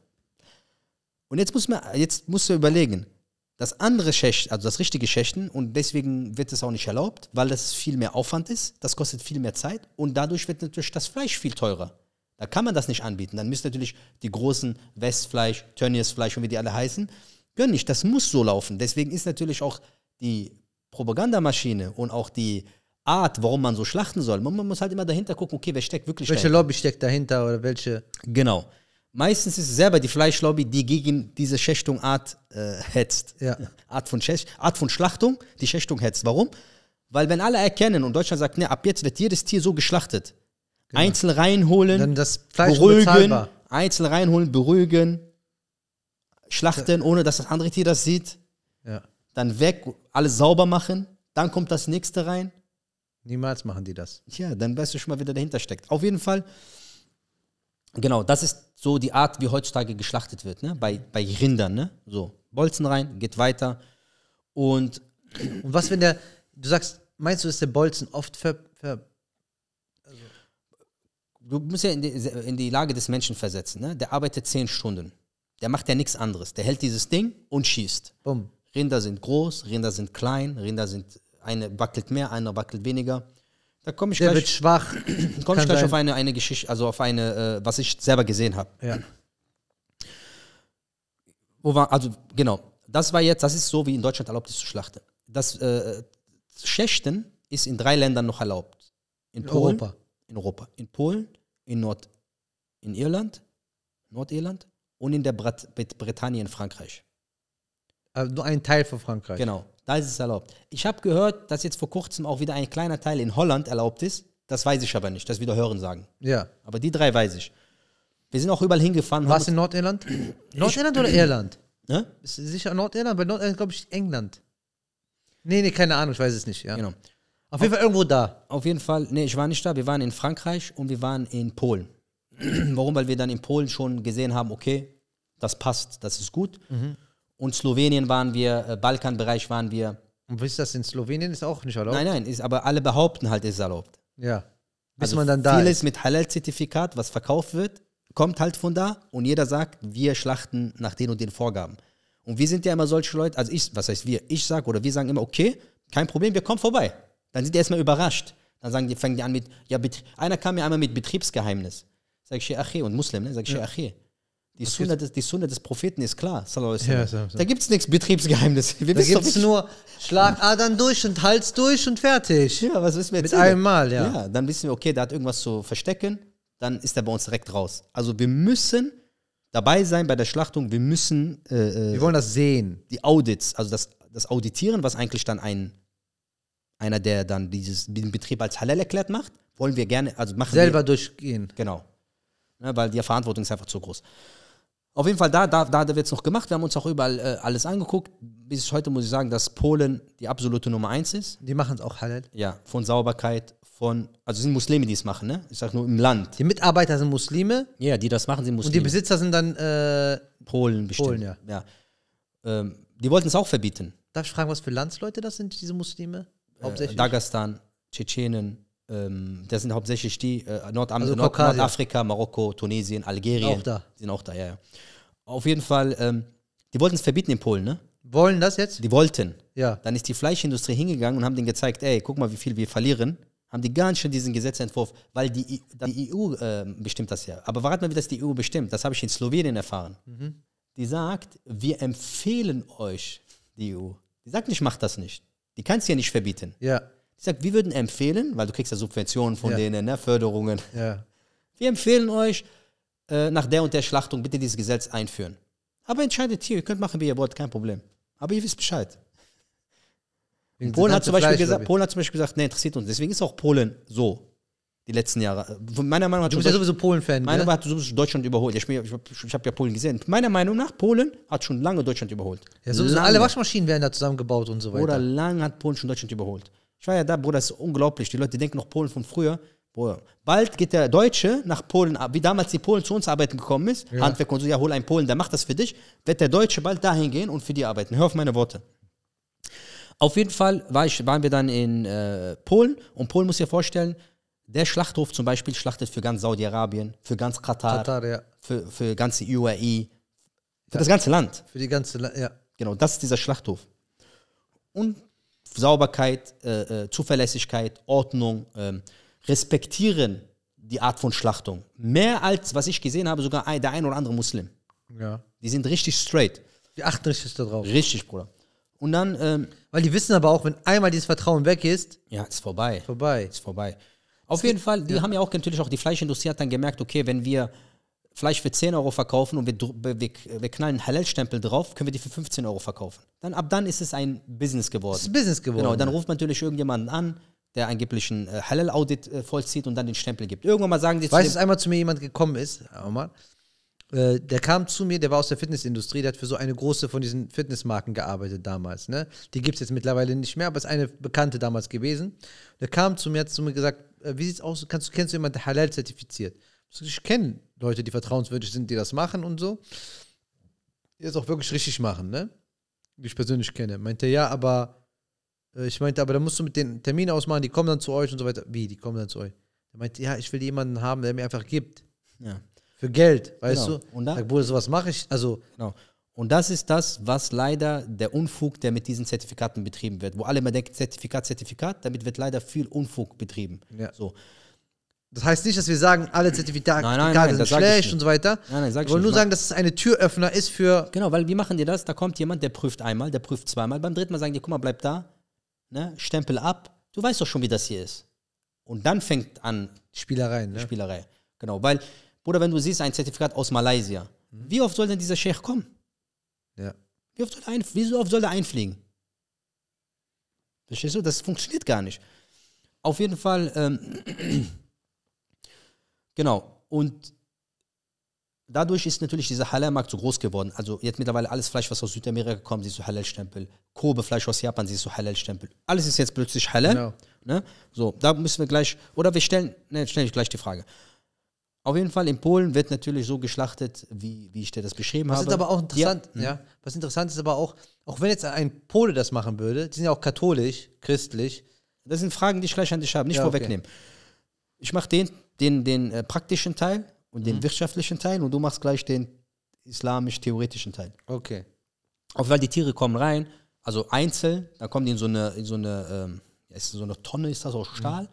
Und jetzt muss man, jetzt muss man überlegen, das andere Schächten, also das richtige Schächten und deswegen wird es auch nicht erlaubt, weil das viel mehr Aufwand ist, das kostet viel mehr Zeit und dadurch wird natürlich das Fleisch viel teurer. Da kann man das nicht anbieten. Dann müssen natürlich die großen Westfleisch, Tönniesfleisch und wie die alle heißen, gönn nicht. Das muss so laufen. Deswegen ist natürlich auch die Propagandamaschine und auch die Art, warum man so schlachten soll. Man, man muss halt immer dahinter gucken, okay, wer steckt wirklich welche dahinter. Welche Lobby steckt dahinter oder welche. Genau. Meistens ist es selber die Fleischlobby, die gegen diese Schächtungart äh, hetzt. Ja. Art, von Schächt, Art von Schlachtung, die Schächtung hetzt. Warum? Weil wenn alle erkennen und Deutschland sagt, ne, ab jetzt wird jedes Tier so geschlachtet. Genau. Einzel reinholen, beruhigen, einzeln reinholen, beruhigen, schlachten, ohne dass das andere Tier das sieht. Ja. Dann weg, alles sauber machen, dann kommt das nächste rein. Niemals machen die das. Ja, dann weißt du schon mal, wer dahinter steckt. Auf jeden Fall, genau, das ist so die Art, wie heutzutage geschlachtet wird, ne? bei, bei Rindern. Ne? So, Bolzen rein, geht weiter. Und, und was, wenn der, du sagst, meinst du, ist der Bolzen oft ver. ver also du musst ja in die, in die Lage des Menschen versetzen. Ne? Der arbeitet zehn Stunden. Der macht ja nichts anderes. Der hält dieses Ding und schießt. Bumm. Rinder sind groß, Rinder sind klein, Rinder sind, eine wackelt mehr, einer wackelt weniger. Da komme ich der gleich, Komme ich gleich auf eine, eine Geschichte, also auf eine, äh, was ich selber gesehen habe. Ja. Wo war, also genau, das war jetzt, das ist so, wie in Deutschland erlaubt ist zu schlachten. Das äh, Schächten ist in drei Ländern noch erlaubt. In, in Polen, Europa. In Europa. In Polen, in Nord, in Irland, Nordirland und in der Brit Britannien, Frankreich. Also nur ein Teil von Frankreich. Genau. Da ist es erlaubt. Ich habe gehört, dass jetzt vor kurzem auch wieder ein kleiner Teil in Holland erlaubt ist. Das weiß ich aber nicht. Das wieder hören sagen. Ja. Aber die drei weiß ich. Wir sind auch überall hingefahren. Warst du in Nordirland? Nordirland oder Irland? Ne? Ist sicher Nordirland? Bei Nordirland glaube ich England. Nee, nee, keine Ahnung, ich weiß es nicht. Ja. Genau. Auf, auf jeden Fall irgendwo da. Auf jeden Fall, nee, ich war nicht da. Wir waren in Frankreich und wir waren in Polen. Warum? Weil wir dann in Polen schon gesehen haben, okay, das passt, das ist gut. Mhm und Slowenien waren wir, äh, Balkanbereich waren wir. Und wisst ihr, das in Slowenien ist auch nicht erlaubt? Nein, nein, ist, aber alle behaupten halt, es ist erlaubt. Ja. Bis also man dann da vieles ist. mit Halal-Zertifikat, was verkauft wird, kommt halt von da und jeder sagt, wir schlachten nach den und den Vorgaben. Und wir sind ja immer solche Leute, also ich, was heißt wir? Ich sage oder wir sagen immer, okay, kein Problem, wir kommen vorbei. Dann sind die erstmal überrascht. Dann sagen die, fangen die an mit, ja, einer kam mir einmal mit Betriebsgeheimnis. Sag ich, Sheachi und Muslim, ne? Sag ich, ja. Sheachi. Die Sunna, des, des Propheten ist klar. Ja, da gibt es nichts Betriebsgeheimnis. Wir da gibt es nur Schlagadern durch und Hals durch und fertig. Ja, was wissen wir jetzt? Mit einem Mal, ja. ja. Dann wissen wir, okay, der hat irgendwas zu verstecken, dann ist er bei uns direkt raus. Also wir müssen dabei sein bei der Schlachtung, wir müssen. Äh, äh wir wollen das sehen. Die Audits, also das, das Auditieren, was eigentlich dann ein einer, der dann dieses, den Betrieb als halal erklärt macht, wollen wir gerne, also machen Selber wir, durchgehen. Genau. Ja, ne, weil die Verantwortung ist einfach zu groß. Auf jeden Fall, da, da, da wird es noch gemacht. Wir haben uns auch überall äh, alles angeguckt. Bis heute muss ich sagen, dass Polen die absolute Nummer eins ist. Die machen es auch halt. Ja, von Sauberkeit, von. Also sind Muslime, die es machen, ne? Ich sag nur im Land. Die Mitarbeiter sind Muslime. Ja, die das machen, sind Muslime. Und die Besitzer sind dann. Äh, Polen bestimmt. Polen, ja. ja. Ähm, die wollten es auch verbieten. Darf ich fragen, was für Landsleute das sind, diese Muslime? Äh, Hauptsächlich. Äh, Dagestan, Tschetschenen, ähm, das sind hauptsächlich die äh, Nordam also Nord Kaukasien. Nordafrika, Marokko, Tunesien, Algerien. Auch da. Sind auch da, ja, ja. Auf jeden Fall, ähm, die wollten es verbieten in Polen, ne? Wollen das jetzt? Die wollten. Ja. Dann ist die Fleischindustrie hingegangen und haben denen gezeigt, ey, guck mal, wie viel wir verlieren. Haben die gar nicht schon diesen Gesetzentwurf, weil die, die EU äh, bestimmt das ja. Aber warte mal, wie das die EU bestimmt. Das habe ich in Slowenien erfahren. Mhm. Die sagt, wir empfehlen euch die EU. Die sagt nicht, macht das nicht. Die kann es ja nicht verbieten. Ja. Ich sage, wir würden empfehlen, weil du kriegst ja Subventionen von ja. denen, ne, Förderungen. Ja. Wir empfehlen euch, äh, nach der und der Schlachtung bitte dieses Gesetz einführen. Aber entscheidet hier, ihr könnt machen, wie ihr wollt, kein Problem. Aber ihr wisst Bescheid. Polen hat, zum Beispiel Fleisch, gesagt, Polen hat zum Beispiel gesagt, nee, interessiert uns. Deswegen ist auch Polen so die letzten Jahre. Meiner Meinung nach du bist ja sowieso Polen-Fan. Meiner Meinung nach hat Deutschland überholt. Ich, ich, ich habe ja Polen gesehen. Meiner Meinung nach, Polen hat schon lange Deutschland überholt. Ja, sowieso alle Waschmaschinen werden da zusammengebaut und so weiter. Oder lange hat Polen schon Deutschland überholt. Ich war ja da, Bruder, das ist unglaublich. Die Leute denken noch Polen von früher. Bruder, bald geht der Deutsche nach Polen ab, wie damals die Polen zu uns arbeiten gekommen ist, ja. Handwerk und so, ja, hol einen Polen, der macht das für dich, wird der Deutsche bald dahin gehen und für die arbeiten. Hör auf meine Worte. Auf jeden Fall war ich, waren wir dann in äh, Polen und Polen muss dir vorstellen, der Schlachthof zum Beispiel schlachtet für ganz Saudi-Arabien, für ganz Katar, Katar ja. für, für ganze UAE, für ja. das ganze Land. Für die ganze Land, ja. Genau, das ist dieser Schlachthof. Und Sauberkeit, äh, äh, Zuverlässigkeit, Ordnung, ähm, respektieren die Art von Schlachtung. Mehr als, was ich gesehen habe, sogar ein, der ein oder andere Muslim. Ja. Die sind richtig straight. Die achten richtig darauf. Richtig, Bruder. Und dann. Ähm, Weil die wissen aber auch, wenn einmal dieses Vertrauen weg ist. Ja, ist vorbei. Vorbei. Ist vorbei. Auf jeden Fall, die ja. haben ja auch natürlich auch, die Fleischindustrie hat dann gemerkt, okay, wenn wir Fleisch für 10 Euro verkaufen und wir, wir, wir knallen einen Halal-Stempel drauf, können wir die für 15 Euro verkaufen. Dann ab dann ist es ein Business geworden. Es ist Business geworden. Genau, dann ruft man natürlich irgendjemanden an, der angeblich einen äh, Halal-Audit äh, vollzieht und dann den Stempel gibt. Irgendwann mal sagen die Weißt du, einmal zu mir jemand gekommen ist, Omar? Äh, der kam zu mir, der war aus der Fitnessindustrie, der hat für so eine große von diesen Fitnessmarken gearbeitet damals. Ne? Die gibt es jetzt mittlerweile nicht mehr, aber ist eine bekannte damals gewesen. Der kam zu mir, hat zu mir gesagt, äh, wie sieht es aus, kannst, kennst du jemanden, der halal zertifiziert? Ich kenne Leute, die vertrauenswürdig sind, die das machen und so. Die das auch wirklich richtig machen, ne? Die ich persönlich kenne. Meinte, ja, aber äh, ich meinte, aber da musst du mit den Terminen ausmachen, die kommen dann zu euch und so weiter. Wie, die kommen dann zu euch? Er meinte, ja, ich will jemanden haben, der mir einfach gibt. Ja. Für Geld, weißt genau. du? Und da, Sag, sowas mache ich. Also, genau. Und das ist das, was leider der Unfug, der mit diesen Zertifikaten betrieben wird, wo alle immer denken, Zertifikat, Zertifikat, damit wird leider viel Unfug betrieben. Ja. So. Das heißt nicht, dass wir sagen, alle Zertifikate nein, nein, nein, sind schlecht und so weiter. Nein, nein, sag ich wir wollen nur sagen, dass es eine Türöffner ist für. Genau, weil wie machen dir das? Da kommt jemand, der prüft einmal, der prüft zweimal. Beim dritten Mal sagen die, guck mal, bleib da, ne? Stempel ab. Du weißt doch schon, wie das hier ist. Und dann fängt an. Spielerei, ne? Spielerei. Genau, weil, Bruder, wenn du siehst, ein Zertifikat aus Malaysia, mhm. wie oft soll denn dieser Sheikh kommen? Ja. Wie oft soll er, ein, wie oft soll er einfliegen? Verstehst du? Das funktioniert gar nicht. Auf jeden Fall. Ähm, Genau. Und dadurch ist natürlich dieser Halal-Markt so groß geworden. Also jetzt mittlerweile alles Fleisch, was aus Südamerika kommt, siehst du Halal-Stempel. Kobe-Fleisch aus Japan, siehst du Halal-Stempel. Alles ist jetzt plötzlich Halal. Genau. Ne? So, da müssen wir gleich, oder wir stellen, ne, stelle ich gleich die Frage. Auf jeden Fall in Polen wird natürlich so geschlachtet, wie, wie ich dir das beschrieben was habe. Was aber auch interessant, ja. ja. Mhm. Was interessant ist aber auch, auch wenn jetzt ein Pole das machen würde, die sind ja auch katholisch, christlich. Das sind Fragen, die ich gleich an dich habe, nicht ja, vorwegnehmen. Okay. Ich mache den den, den äh, praktischen Teil und den mhm. wirtschaftlichen Teil und du machst gleich den islamisch-theoretischen Teil. Okay. Auch weil die Tiere kommen rein, also einzeln, dann kommen die in so eine, in so eine, ähm, ist so eine Tonne, ist das aus mhm. Stahl, mhm.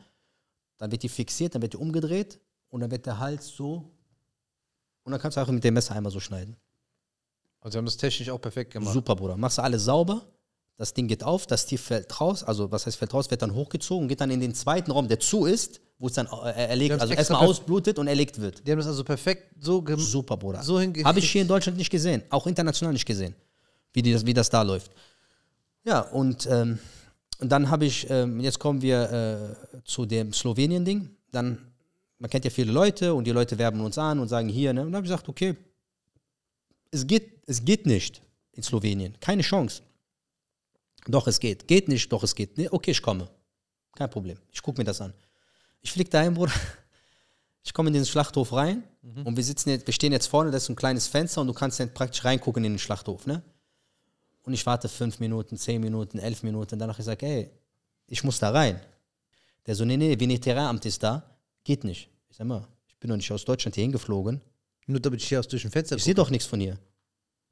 dann wird die fixiert, dann wird die umgedreht und dann wird der Hals so und dann kannst du auch mit dem Messer einmal so schneiden. Also sie haben das technisch auch perfekt gemacht. Super, Bruder. Machst du alles sauber das Ding geht auf, das Tier fällt raus, also was heißt fällt raus, wird dann hochgezogen, geht dann in den zweiten Raum, der zu ist, wo es dann äh, äh, erlegt, also erstmal ausblutet und erlegt wird. Die haben das also perfekt so gemacht. Super, Bruder. So Habe ich hier in Deutschland nicht gesehen, auch international nicht gesehen, wie, die das, wie das da läuft. Ja, und, ähm, und dann habe ich, ähm, jetzt kommen wir äh, zu dem Slowenien-Ding. Dann, man kennt ja viele Leute und die Leute werben uns an und sagen hier, ne? Und dann habe ich gesagt, okay, es geht, es geht nicht in Slowenien, keine Chance. Doch, es geht. Geht nicht, doch, es geht. Nee, okay, ich komme. Kein Problem. Ich gucke mir das an. Ich flieg dahin, Bruder. Ich komme in den Schlachthof rein mhm. und wir sitzen jetzt, wir stehen jetzt vorne, da ist so ein kleines Fenster und du kannst dann praktisch reingucken in den Schlachthof, ne? Und ich warte fünf Minuten, zehn Minuten, elf Minuten. Danach ich sage, ey, ich muss da rein. Der so, nee, nee, Veneterramt ist da. Geht nicht. Ich sag mal, ich bin doch nicht aus Deutschland hier hingeflogen. Nur damit ich hier aus durch ein Fenster Ich sehe doch nichts von hier.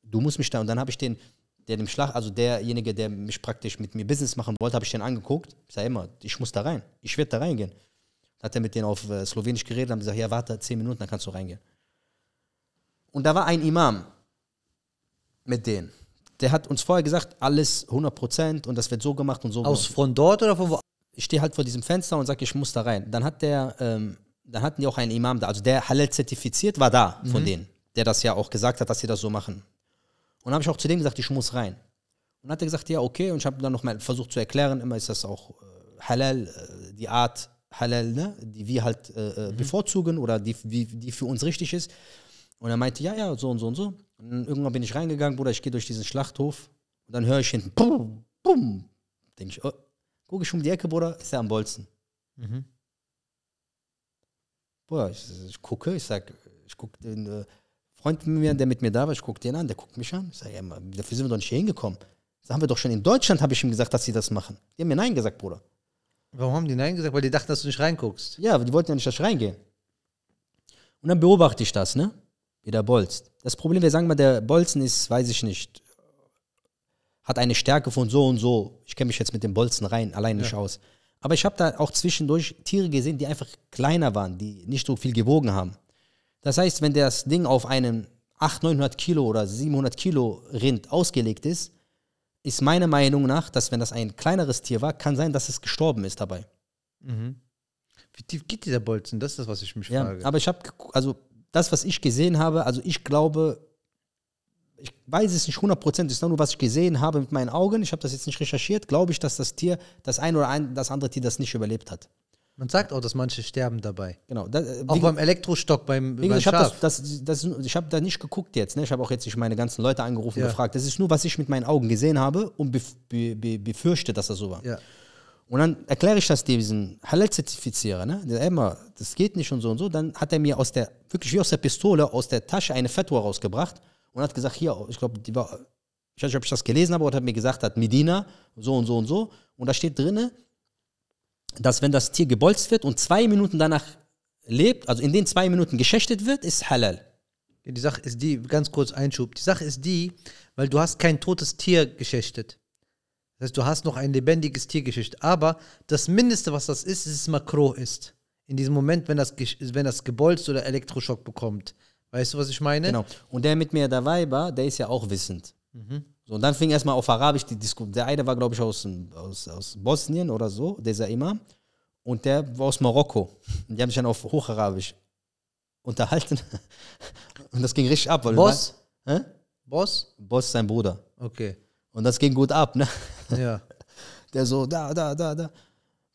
Du musst mich da. Und dann habe ich den, der dem Schlag, also derjenige, der mich praktisch mit mir Business machen wollte, habe ich den angeguckt. Ich sage immer, ich muss da rein. Ich werde da reingehen. Dann hat er mit denen auf äh, Slowenisch geredet, haben gesagt, ja, warte zehn Minuten, dann kannst du reingehen. Und da war ein Imam mit denen. Der hat uns vorher gesagt, alles 100% und das wird so gemacht und so. Aus von dort oder von wo? Ich stehe halt vor diesem Fenster und sage, ich muss da rein. Dann hat der, ähm, dann hatten die auch einen Imam da. Also der Halal zertifiziert war da mhm. von denen, der das ja auch gesagt hat, dass sie das so machen. Und habe ich auch zu dem gesagt, ich muss rein. Und hat er gesagt, ja, okay. Und ich habe dann nochmal versucht zu erklären, immer ist das auch äh, halal, äh, die Art halal, ne? die wir halt äh, äh, mhm. bevorzugen oder die, wie, die für uns richtig ist. Und er meinte, ja, ja, so und so und so. Und irgendwann bin ich reingegangen, Bruder, ich gehe durch diesen Schlachthof. Und dann höre ich hinten, bumm, bum. Denke ich, oh, gucke ich um die Ecke, Bruder, ist er am Bolzen. Mhm. Bruder, ich, ich gucke, ich sage, ich gucke den. Äh, Freund von mir, der mit mir da war, ich gucke den an, der guckt mich an. Ich sage, dafür sind wir doch nicht hier hingekommen. Das haben wir doch schon in Deutschland, habe ich ihm gesagt, dass sie das machen. Die haben mir Nein gesagt, Bruder. Warum haben die Nein gesagt? Weil die dachten, dass du nicht reinguckst. Ja, die wollten ja nicht, dass ich reingehe. Und dann beobachte ich das, ne? Wie der bolzt. Das Problem, wir sagen mal, der Bolzen ist, weiß ich nicht, hat eine Stärke von so und so. Ich kenne mich jetzt mit dem Bolzen rein, alleine ja. nicht aus. Aber ich habe da auch zwischendurch Tiere gesehen, die einfach kleiner waren, die nicht so viel gewogen haben. Das heißt, wenn das Ding auf einen 800, 900 Kilo oder 700 Kilo Rind ausgelegt ist, ist meine Meinung nach, dass wenn das ein kleineres Tier war, kann sein, dass es gestorben ist dabei. Mhm. Wie tief geht dieser Bolzen? Das ist das, was ich mich ja, frage. Aber ich habe, also das, was ich gesehen habe, also ich glaube, ich weiß es nicht 100 Prozent, ist nur, was ich gesehen habe mit meinen Augen. Ich habe das jetzt nicht recherchiert. Glaube ich, dass das Tier, das ein oder ein, das andere Tier, das nicht überlebt hat. Man sagt auch, dass manche sterben dabei. Genau. Da, äh, auch beim Elektrostock, beim, beim ich habe das, das, das, hab da nicht geguckt jetzt. Ne? Ich habe auch jetzt nicht meine ganzen Leute angerufen und ja. gefragt. Das ist nur, was ich mit meinen Augen gesehen habe und bef be be befürchte, dass das so war. Ja. Und dann erkläre ich das diesem Halal-Zertifizierer, ne? der immer, das geht nicht und so und so. Dann hat er mir aus der, wirklich wie aus der Pistole, aus der Tasche eine Fettuhr rausgebracht und hat gesagt, hier, ich glaube, die war, ich weiß nicht, ob ich das gelesen habe, aber hat mir gesagt, hat Medina, so und so und so. Und da steht drinne, dass wenn das Tier gebolzt wird und zwei Minuten danach lebt, also in den zwei Minuten geschächtet wird, ist halal. Die Sache ist die, ganz kurz Einschub, die Sache ist die, weil du hast kein totes Tier geschächtet. Das heißt, du hast noch ein lebendiges Tier geschächtet. Aber das Mindeste, was das ist, ist, dass es Makro ist. In diesem Moment, wenn das, wenn das gebolzt oder Elektroschock bekommt. Weißt du, was ich meine? Genau. Und der mit mir dabei war, der ist ja auch wissend. Mhm. So, und dann fing erstmal auf Arabisch die Diskussion. Der eine war, glaube ich, aus, aus, aus Bosnien oder so, dieser Imam. Und der war aus Marokko. Und die haben sich dann auf Hocharabisch unterhalten. Und das ging richtig ab. Weil Boss? War, äh? Boss? Boss, sein Bruder. Okay. Und das ging gut ab, ne? Ja. Der so, da, da, da, da.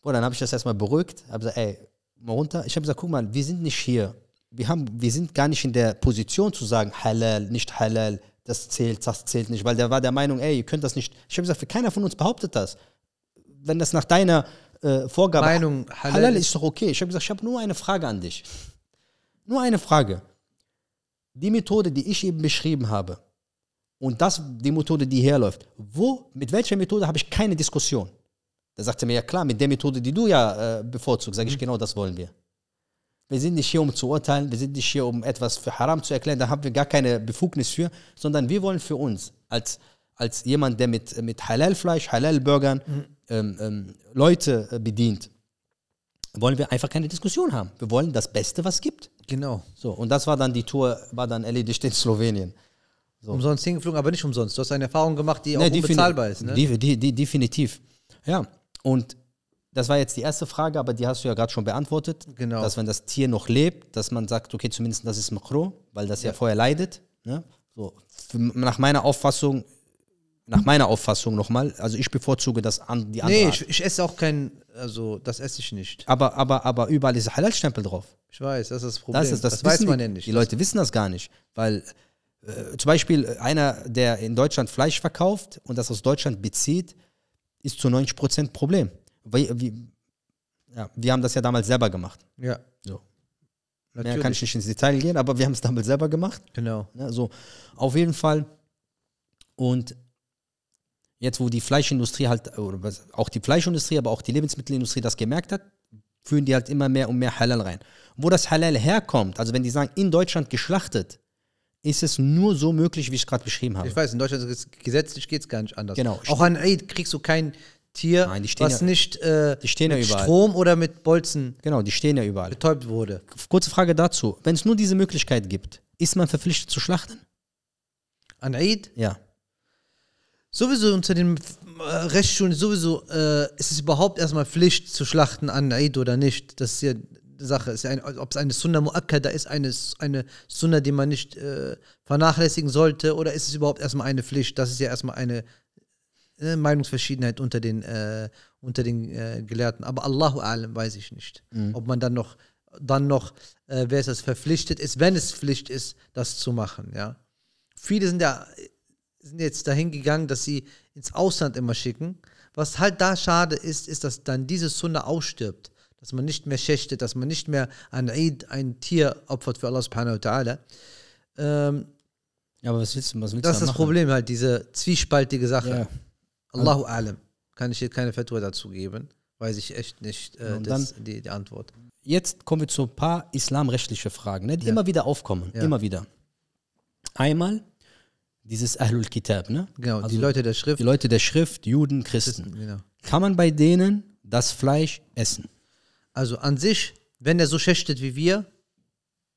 Boah, dann habe ich das erstmal beruhigt. Habe gesagt, ey, mal runter. Ich habe gesagt, guck mal, wir sind nicht hier. Wir, haben, wir sind gar nicht in der Position zu sagen, halal, nicht halal das zählt, das zählt nicht, weil der war der Meinung, ey, ihr könnt das nicht. Ich habe gesagt, keiner von uns behauptet das. Wenn das nach deiner äh, Vorgabe Meinung halal, halal ist doch okay. Ich habe gesagt, ich habe nur eine Frage an dich. Nur eine Frage. Die Methode, die ich eben beschrieben habe und das die Methode, die herläuft, wo mit welcher Methode habe ich keine Diskussion? Da sagt er mir ja klar, mit der Methode, die du ja äh, bevorzugst, sage ich mhm. genau, das wollen wir. Wir sind nicht hier, um zu urteilen, wir sind nicht hier, um etwas für Haram zu erklären, da haben wir gar keine Befugnis für, sondern wir wollen für uns, als, als jemand, der mit, mit Halal-Fleisch, Halal-Burgern mhm. ähm, ähm, Leute äh, bedient, wollen wir einfach keine Diskussion haben. Wir wollen das Beste, was es gibt. Genau. So, und das war dann die Tour, war dann erledigt in Slowenien. So. Umsonst hingeflogen, aber nicht umsonst. Du hast eine Erfahrung gemacht, die nee, auch unbezahlbar ist. Ne? Die, die, die, definitiv. Ja, und das war jetzt die erste Frage, aber die hast du ja gerade schon beantwortet. Genau. Dass wenn das Tier noch lebt, dass man sagt, okay, zumindest das ist Makro, weil das ja, ja vorher leidet. Ne? So, nach meiner Auffassung, nach meiner Auffassung nochmal, also ich bevorzuge das an die andere. Nee, ich, ich, esse auch kein, also das esse ich nicht. Aber, aber, aber überall ist Halal-Stempel drauf. Ich weiß, das ist das Problem. Das, ist, das, das weiß man ja nicht. Die Leute wissen das gar nicht, weil äh, zum Beispiel einer, der in Deutschland Fleisch verkauft und das aus Deutschland bezieht, ist zu 90 Problem. Wie, wie, ja, wir haben das ja damals selber gemacht. Ja. So. Natürlich. Mehr kann ich nicht ins Detail gehen, aber wir haben es damals selber gemacht. Genau. Ja, so, auf jeden Fall. Und jetzt, wo die Fleischindustrie halt, oder auch die Fleischindustrie, aber auch die Lebensmittelindustrie das gemerkt hat, führen die halt immer mehr und mehr Halal rein. Wo das Halal herkommt, also wenn die sagen, in Deutschland geschlachtet, ist es nur so möglich, wie ich es gerade beschrieben habe. Ich weiß, in Deutschland gesetzlich geht es gar nicht anders. Genau. Auch an Eid kriegst du kein Tier, Nein, was ja, nicht äh, mit ja Strom oder mit Bolzen genau, die stehen ja überall. betäubt wurde. Kurze Frage dazu. Wenn es nur diese Möglichkeit gibt, ist man verpflichtet zu schlachten? An Eid? Ja. Sowieso unter den äh, Rechtsschulen, sowieso äh, ist es überhaupt erstmal Pflicht zu schlachten an Eid oder nicht. Das ist ja die Sache. ja ein, ob es eine Sunna Muakkada ist, eine, eine Sunna, die man nicht äh, vernachlässigen sollte, oder ist es überhaupt erstmal eine Pflicht? Das ist ja erstmal eine äh, Meinungsverschiedenheit unter den, äh, unter den äh, Gelehrten. Aber Allahu Alam weiß ich nicht. Mhm. Ob man dann noch, dann noch, äh, wer es das, verpflichtet ist, wenn es Pflicht ist, das zu machen. Ja? Viele sind ja sind jetzt dahin gegangen, dass sie ins Ausland immer schicken. Was halt da schade ist, ist, dass dann diese Sunna ausstirbt. Dass man nicht mehr schächtet, dass man nicht mehr ein Eid, ein Tier opfert für Allah subhanahu wa ta'ala. Ähm, ja, aber was willst du, was willst das du da ist das Problem halt, diese zwiespaltige Sache. Yeah. Allahu also- Alam. Kann ich hier keine Fatwa dazu geben? Weiß ich echt nicht äh, das, dann, die, die, Antwort. Jetzt kommen wir zu ein paar islamrechtliche Fragen, ne, die ja. immer wieder aufkommen. Ja. Immer wieder. Einmal dieses Ahlul Kitab. Ne? Genau, also die Leute der Schrift. Die Leute der Schrift, Juden, Christen. Christen genau. Kann man bei denen das Fleisch essen? Also an sich, wenn er so schächtet wie wir,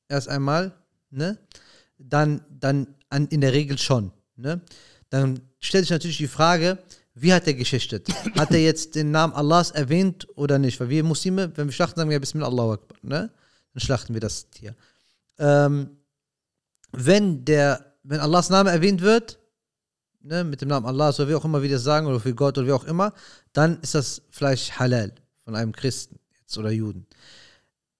erst einmal, ne, dann, dann an, in der Regel schon. Ne? Dann stellt sich natürlich die Frage, wie hat er geschichtet? Hat er jetzt den Namen Allahs erwähnt oder nicht? Weil wir Muslime, wenn wir schlachten, sagen wir ja Bismillah Allahu Akbar, ne? Dann schlachten wir das Tier. Ähm, wenn der, wenn Allahs Name erwähnt wird, ne, mit dem Namen Allahs oder wie auch immer wir das sagen oder für Gott oder wie auch immer, dann ist das Fleisch halal von einem Christen jetzt oder Juden.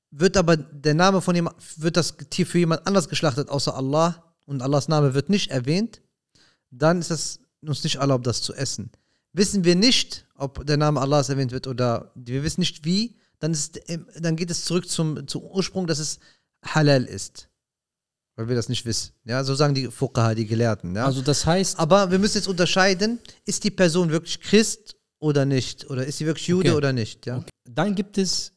Wird aber der Name von jemand, wird das Tier für jemand anders geschlachtet außer Allah und Allahs Name wird nicht erwähnt, dann ist das uns nicht erlaubt, das zu essen wissen wir nicht, ob der Name Allahs erwähnt wird oder wir wissen nicht wie, dann, ist, ähm, dann geht es zurück zum, zum Ursprung, dass es halal ist. Weil wir das nicht wissen. Ja, so sagen die Fuqaha, die Gelehrten. Ja? Also das heißt. Aber wir müssen jetzt unterscheiden, ist die Person wirklich Christ oder nicht? Oder ist sie wirklich Jude okay. oder nicht? Ja? Okay. Dann gibt es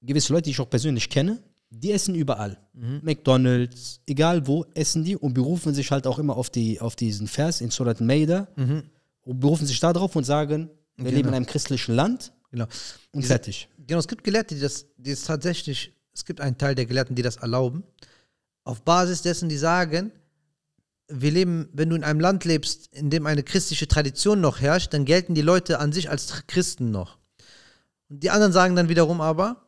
gewisse Leute, die ich auch persönlich kenne, die essen überall. Mhm. McDonalds, egal wo, essen die und berufen sich halt auch immer auf, die, auf diesen Vers in Surat Maida. Mhm und berufen sich darauf und sagen, wir genau. leben in einem christlichen Land. Genau. Und fertig. Genau, es gibt Gelehrte, die das, die das tatsächlich, es gibt einen Teil der Gelehrten, die das erlauben. Auf Basis dessen, die sagen, wir leben, wenn du in einem Land lebst, in dem eine christliche Tradition noch herrscht, dann gelten die Leute an sich als Christen noch. Und die anderen sagen dann wiederum aber,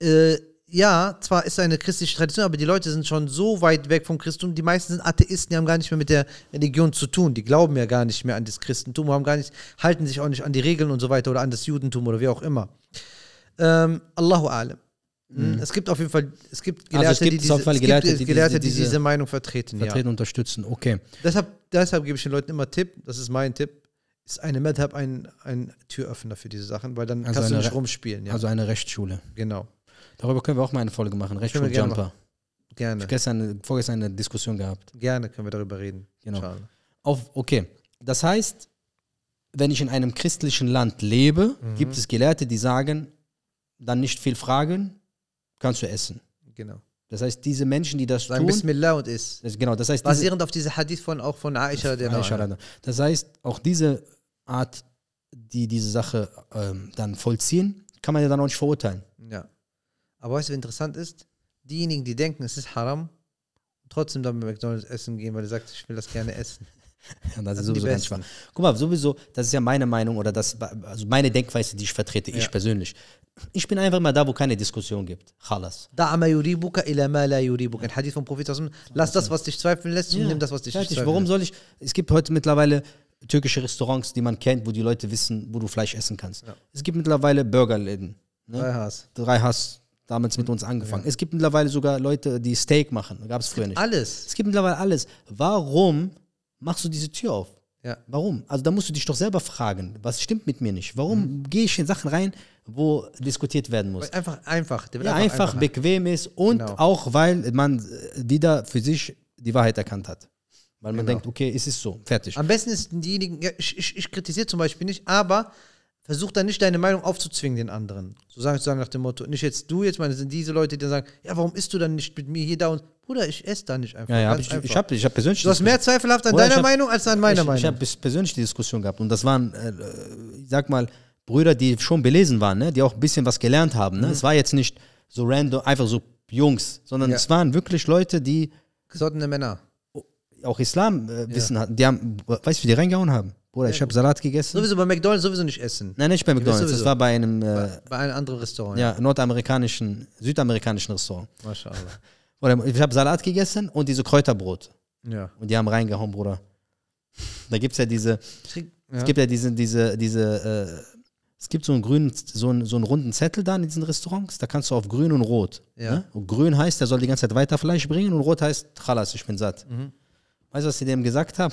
äh, ja, zwar ist eine christliche Tradition, aber die Leute sind schon so weit weg vom Christentum. Die meisten sind Atheisten, die haben gar nicht mehr mit der Religion zu tun. Die glauben ja gar nicht mehr an das Christentum, haben gar nicht, halten sich auch nicht an die Regeln und so weiter oder an das Judentum oder wie auch immer. Ähm, Allahu Alem. Mhm. Hm. Es gibt auf jeden Fall, es gibt Gelehrte, also es gibt die, diese, Fall Gelehrte, gibt, Gelehrte die, diese, die, diese, Meinung vertreten. Vertreten, ja. unterstützen, okay. Deshalb, deshalb gebe ich den Leuten immer Tipp, das ist mein Tipp, ist eine Madhab ein, ein Türöffner für diese Sachen, weil dann also kannst du nicht Re rumspielen. Ja. Also eine Rechtsschule. Genau. Darüber können wir auch mal eine Folge machen, Rechtsschuh Jumper. Gerne. Ich gestern, vorgestern eine Diskussion gehabt. Gerne können wir darüber reden. Genau. Auf, okay. Das heißt, wenn ich in einem christlichen Land lebe, mhm. gibt es Gelehrte, die sagen, dann nicht viel fragen, kannst du essen. Genau. Das heißt, diese Menschen, die das sagen, tun, Bismillah und isst. genau, das heißt, basierend diese, auf diesem Hadith von auch von Aisha, der Aisha da, ja. Das heißt, auch diese Art, die diese Sache ähm, dann vollziehen, kann man ja dann auch nicht verurteilen. Aber weißt du, was interessant ist? Diejenigen, die denken, es ist haram, trotzdem dann bei McDonalds essen gehen, weil er sagt, ich will das gerne essen. Und das, das ist sowieso ganz spannend. Guck mal, sowieso, das ist ja meine Meinung oder das, also meine Denkweise, die ich vertrete, ja. ich persönlich. Ich bin einfach immer da, wo keine Diskussion gibt. Khalas. Da'ama yuribuka ila ma yuribuka. Ein Hadith vom Prophet Lass das, was dich zweifeln lässt, und ja. nimm das, was dich Fertig. zweifeln Warum soll ich, es gibt heute mittlerweile türkische Restaurants, die man kennt, wo die Leute wissen, wo du Fleisch essen kannst. Ja. Es gibt mittlerweile Burgerläden. Ne? Drei Hass. Drei Hass damals mit uns angefangen. Ja. Es gibt mittlerweile sogar Leute, die Steak machen. Gab es früher nicht. Alles. Es gibt mittlerweile alles. Warum machst du diese Tür auf? Ja. Warum? Also da musst du dich doch selber fragen, was stimmt mit mir nicht? Warum mhm. gehe ich in Sachen rein, wo diskutiert werden muss? Weil einfach, einfach. Ja, einfach, einfach, bequem ist und genau. auch, weil man äh, wieder für sich die Wahrheit erkannt hat. Weil man genau. denkt, okay, es ist so, fertig. Am besten ist diejenigen, ja, ich, ich, ich kritisiere zum Beispiel nicht, aber versuch da nicht deine Meinung aufzuzwingen den anderen. So sagen, sagen nach dem Motto, nicht jetzt du jetzt, meine, sind diese Leute, die dann sagen, ja, warum isst du dann nicht mit mir hier da und Bruder, ich esse da nicht einfach. Ja, ja, hab ich, ich habe ich hab persönlich. Du hast mehr zweifelhaft an Bruder, deiner hab, Meinung als an meiner ich, Meinung. Ich habe persönlich die Diskussion gehabt und das waren, äh, ich sag mal, Brüder, die schon belesen waren, ne? die auch ein bisschen was gelernt haben. Ne? Mhm. Es war jetzt nicht so random, einfach so Jungs, sondern ja. es waren wirklich Leute, die. Gesottene Männer. Auch Islamwissen äh, ja. hatten. Die haben, weißt du, wie die reingehauen haben? Bruder, ich habe Salat gegessen. Sowieso bei McDonalds sowieso nicht essen. Nein, nicht bei McDonalds. Das war bei einem. Äh, bei, bei, einem anderen Restaurant. Ja, nordamerikanischen, südamerikanischen Restaurant. Maschallah. Oder ich habe Salat gegessen und diese Kräuterbrot. Ja. Und die haben reingehauen, Bruder. Da gibt es ja diese. Krieg, Ja. Es gibt ja diese, diese, diese. Äh, es gibt so einen grünen, so einen, so einen runden Zettel da in diesen Restaurants. Da kannst du auf grün und rot. Ja. Ne? Und grün heißt, der soll die ganze Zeit weiter Fleisch bringen und rot heißt, Chalas, ich bin satt. Mhm. Weißt du, was sie dem gesagt haben?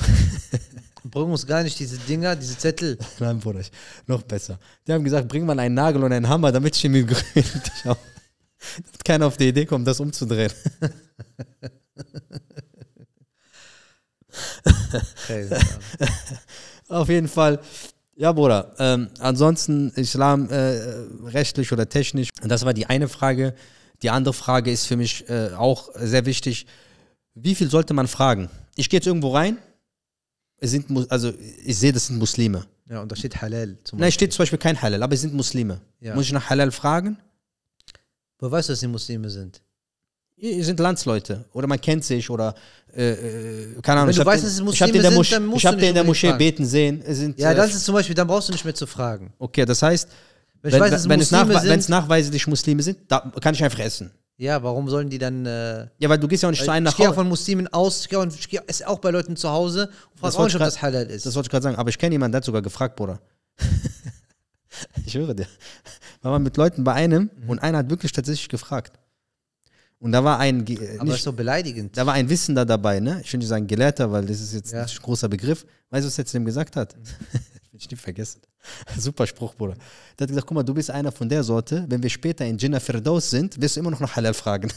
Bring uns gar nicht diese Dinger, diese Zettel. Nein, Bruder, ich, noch besser. Die haben gesagt, bring mal einen Nagel und einen Hammer, damit ich ihn mit grün Damit keiner auf die Idee kommt, das umzudrehen. auf jeden Fall. Ja, Bruder. Ähm, ansonsten Islam äh, rechtlich oder technisch. Das war die eine Frage. Die andere Frage ist für mich äh, auch sehr wichtig. Wie viel sollte man fragen? ich gehe jetzt irgendwo rein, es sind, also ich sehe, das sind Muslime. Ja, und da steht Halal. Zum Nein, steht zum Beispiel kein Halal, aber es sind Muslime. Ja. Muss ich nach Halal fragen? Wo weißt du, dass sie Muslime sind? Sie sind Landsleute oder man kennt sich oder äh, äh keine Ahnung. Wenn du ich hab den, sind, Mosch dann ich habe den in der Moschee fragen. beten sehen. Sind, ja, das äh, ist zum Beispiel, dann brauchst du nicht mehr zu fragen. Okay, das heißt, wenn, wenn, weiß, wenn es, nachwe sind, wenn nachweislich Muslime sind, da kann ich einfach essen. Ja, warum sollen die dann. Äh, ja, weil du gehst ja auch nicht zu Stein nach Hause. Ich gehe von Muslimen aus, ich gehe auch, auch bei Leuten zu Hause und frage auch nicht, ob das Halal ist. Das wollte ich gerade sagen, aber ich kenne jemanden, der hat sogar gefragt, Bruder. ich höre dir. War man mit Leuten bei einem mhm. und einer hat wirklich tatsächlich gefragt. Und da war ein. Äh, aber nicht, ist doch beleidigend. Da war ein Wissender dabei, ne? Ich will nicht sagen Gelehrter, weil das ist jetzt ja. ein großer Begriff. Weißt du, was er zu dem gesagt hat? Mhm. ich nie vergessen. Super Spruch, Bruder. Der hat gesagt, guck mal, du bist einer von der Sorte, wenn wir später in Jinnah Firdaus sind, wirst du immer noch nach Halal fragen.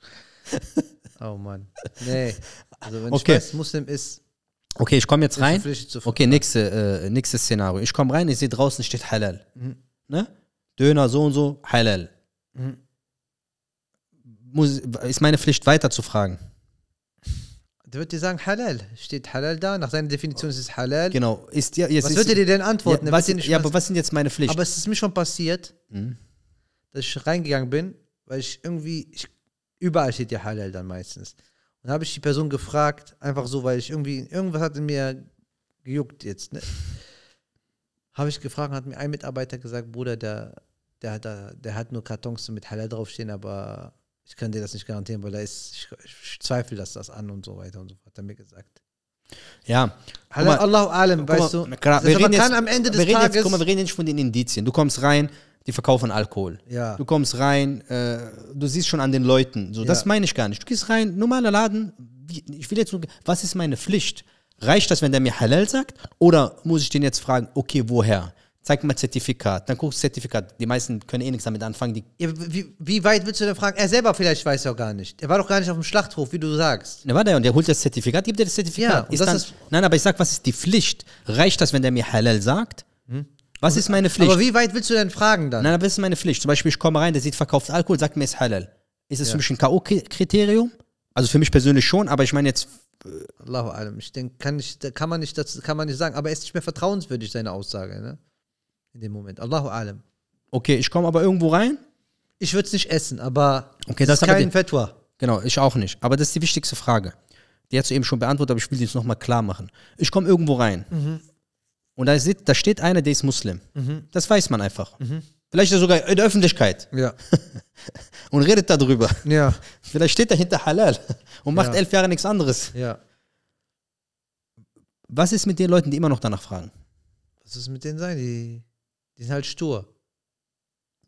oh Mann. Nee. Also wenn okay. ich weiß, Muslim ist, Okay, ich komme jetzt rein. Okay, nächste, äh, nächstes Szenario. Ich komme rein, ich sehe draußen steht Halal. Mhm. Ne? Döner so und so, Halal. Mhm. Muss, ist meine Pflicht weiter zu fragen. Der würdet dir sagen, halal. Steht halal da? Nach seiner Definition ist es halal. Genau. Ist, ja, jetzt was würdet ihr denn antworten? Ja, was, ja, aber was sind jetzt meine Pflichten? Aber es ist mir schon passiert, mhm. dass ich reingegangen bin, weil ich irgendwie, ich, überall steht ja halal dann meistens. Und habe ich die Person gefragt, einfach so, weil ich irgendwie, irgendwas hat in mir gejuckt jetzt. Ne? habe ich gefragt, hat mir ein Mitarbeiter gesagt, Bruder, der, der, der, der hat nur Kartons mit Halal draufstehen, aber ich kann dir das nicht garantieren, weil da ist, ich, ich zweifle das, das an und so weiter und so fort, hat er mir gesagt. Ja. Hallo, Allahu Alam, weißt du. Klar, wir reden jetzt, am Ende des wir reden Tages. Jetzt, guck mal, wir reden nicht von den Indizien. Du kommst rein, die verkaufen Alkohol. Ja. Du kommst rein, äh, du siehst schon an den Leuten. So, ja. Das meine ich gar nicht. Du gehst rein, normaler Laden. Ich will jetzt nur, was ist meine Pflicht? Reicht das, wenn der mir Halal sagt? Oder muss ich den jetzt fragen, okay, woher? zeig mal Zertifikat. Dann guckst du Zertifikat. Die meisten können eh nichts damit anfangen. Die Ja, wie, wie weit willst du denn fragen? Er selber vielleicht weiß ja auch gar nicht. Er war doch gar nicht auf dem Schlachthof, wie du sagst. Na, warte, und der holt das Zertifikat, gibt dir das Zertifikat. Ja, und das ist- nein, aber ich sag, was ist die Pflicht? Reicht das, wenn der mir Halal sagt? Hm? Was ist meine Pflicht? Aber wie weit willst du denn fragen dann? Nein, aber das ist meine Pflicht. Zum Beispiel, ich komme rein, der sieht verkauft Alkohol, sagt mir, es ist halal. Ist es für mich ein K.O.-Kriterium? Also für mich persönlich schon, aber ich meine jetzt, Allahu alam. Ich denke, kann, kann man nicht sagen. Aber er ist nicht mehr vertrauenswürdig, seine Aussage. Ne? in dem Moment. Allahu alam. Okay, ich komme aber irgendwo rein. Ich würde es nicht essen, aber okay, das, das ist kein Fetwa. Genau, ich auch nicht. Aber das ist die wichtigste Frage. Die hast du eben schon beantwortet, aber ich will die jetzt nochmal klar machen. Ich komme irgendwo rein. Mhm. Und da, ist, da, steht einer, der ist Muslim. Mhm. Das weiß man einfach. Mhm. Vielleicht sogar in der Öffentlichkeit. Ja. und redet darüber. Ja. Vielleicht steht dahinter Halal und macht ja. elf Jahre nichts anderes. Ja. Was ist mit den Leuten, die immer noch danach fragen? Was ist mit denen sein? Die die sind halt stur.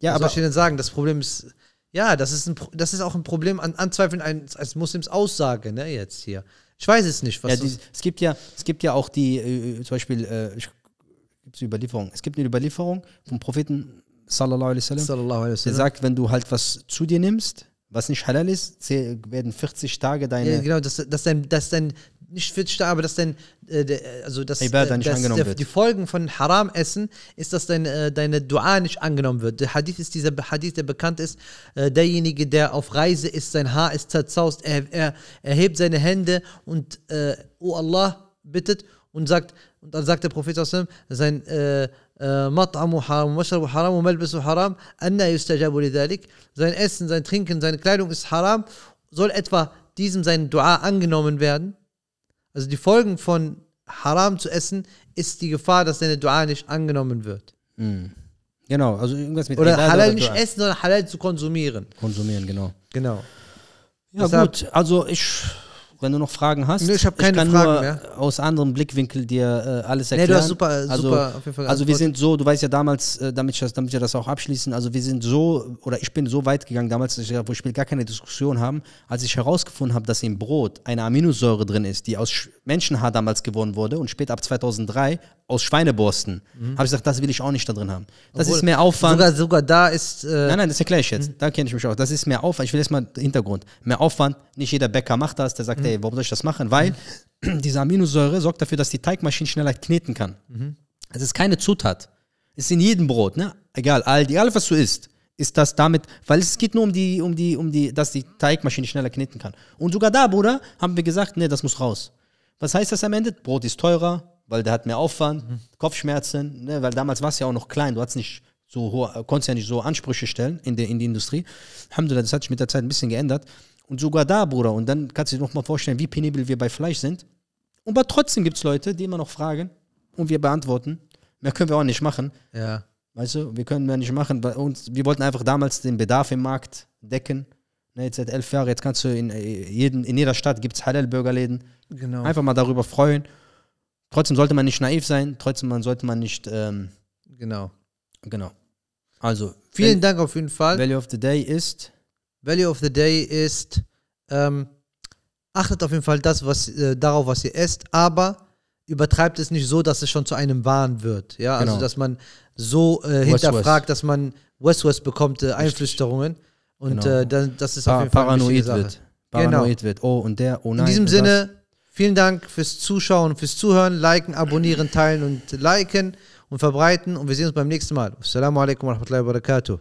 Ja, Was aber. Was soll ich denn sagen? Das Problem ist, ja, das ist, ein, das ist auch ein Problem an Anzweifeln eines, als Muslims Aussage, ne, jetzt hier. Ich weiß es nicht, was. Ja, die, es, gibt ja, es gibt ja auch die, äh, äh zum Beispiel, äh, gibt's Überlieferung. Es gibt eine Überlieferung vom Propheten sallallahu alaihi wasallam, der sagt, wenn du halt was zu dir nimmst, was nicht halal ist, werden 40 Tage deine. Ja, genau, dass, dass, dein, dass dein nicht Fichte, aber dass dann, äh, der, also dass, Ibadah äh, nicht dass angenommen der, wird. die Folgen von Haram essen, ist, dass dein, äh, deine Dua nicht angenommen wird. Der Hadith ist dieser Hadith, der bekannt ist, äh, derjenige, der auf Reise ist, sein Haar ist zerzaust, er, er, er hebt seine Hände und, äh, oh Allah, bittet und sagt, und dann sagt der Prophet sein äh, مطعم حرام ومشرب حرام وملبس حرام أن يستجاب sein Essen sein Trinken seine Kleidung ist haram soll etwa diesem sein Dua angenommen werden also die Folgen von Haram zu essen ist die Gefahr, dass deine Dua nicht angenommen wird. Mhm. Genau, also irgendwas mit Oder Halal oder nicht essen, sondern Halal zu konsumieren. Konsumieren, genau. Genau. Ja Deshalb, gut, also ich wenn du noch Fragen hast. Nö, ich habe keine ich kann Fragen nur mehr. aus anderem Blickwinkel dir äh, alles erklären. Nee, du hast super, also, auf jeden Fall Also wir sind so, du weißt ja damals, äh, damit, ich das, damit wir das auch abschließen, also wir sind so, oder ich bin so weit gegangen damals, dass wo ich will gar keine Diskussion haben, als ich herausgefunden habe, dass im Brot eine Aminosäure drin ist, die aus Menschenhaar damals gewonnen wurde und später ab 2003 aus Schweineborsten. Mhm. Habe ich gesagt, das will ich auch nicht da drin haben. Das Obwohl, ist mehr Aufwand. Sogar, sogar da ist. Äh nein, nein, das erkläre ich jetzt. Mhm. Da kenne ich mich auch. Das ist mehr Aufwand. Ich will jetzt mal Hintergrund. Mehr Aufwand. Nicht jeder Bäcker macht das. Der sagt, mhm. ey, warum soll ich das machen? Weil mhm. diese Aminosäure sorgt dafür, dass die Teigmaschine schneller kneten kann. Mhm. Es ist keine Zutat. Es Ist in jedem Brot, ne? Egal, all, egal was du isst ist das damit, weil es geht nur um die, um die, um die, dass die Teigmaschine schneller kneten kann. Und sogar da, Bruder, haben wir gesagt, nee, das muss raus. Was heißt das am Ende? Brot ist teurer, weil der hat mehr Aufwand, mhm. Kopfschmerzen, ne? weil damals war es ja auch noch klein, du hattest nicht so hohe, konntest ja nicht so Ansprüche stellen in, der, in die Industrie. Alhamdulillah, das hat sich mit der Zeit ein bisschen geändert. Und sogar da, Bruder, und dann kannst du dir nochmal vorstellen, wie penibel wir bei Fleisch sind. Und aber trotzdem gibt es Leute, die immer noch fragen und wir beantworten. Mehr können wir auch nicht machen. Ja. Weißt du, wir können mehr nicht machen. Und wir wollten einfach damals den Bedarf im Markt decken. Ne, jetzt seit elf Jahren, jetzt kannst du in, äh, jeden, in jeder Stadt gibt es Halal-Burgerläden. Genau. Einfach mal darüber freuen. Trotzdem sollte man nicht naiv sein, trotzdem man sollte man nicht. Ähm, genau. Genau. Also. Vielen wenn, Dank auf jeden Fall. Value of the Day ist. Value of the Day ist. Ähm, achtet auf jeden Fall das, was, äh, darauf, was ihr esst, aber übertreibt es nicht so, dass es schon zu einem Wahn wird. Ja, also, genau. also dass man so äh, hinterfragt, West dass man West-West bekommt äh, Einflüsterungen. Und genau. äh, das ist auf jeden Fall Paranoid wird. Paranoid genau. wird. Oh, und der, oh nein. In diesem Sinne, Vielen Dank fürs Zuschauen, fürs Zuhören, liken, abonnieren, teilen und liken und verbreiten. Und wir sehen uns beim nächsten Mal. Assalamu alaikum wa rahmatullahi wa barakatuh.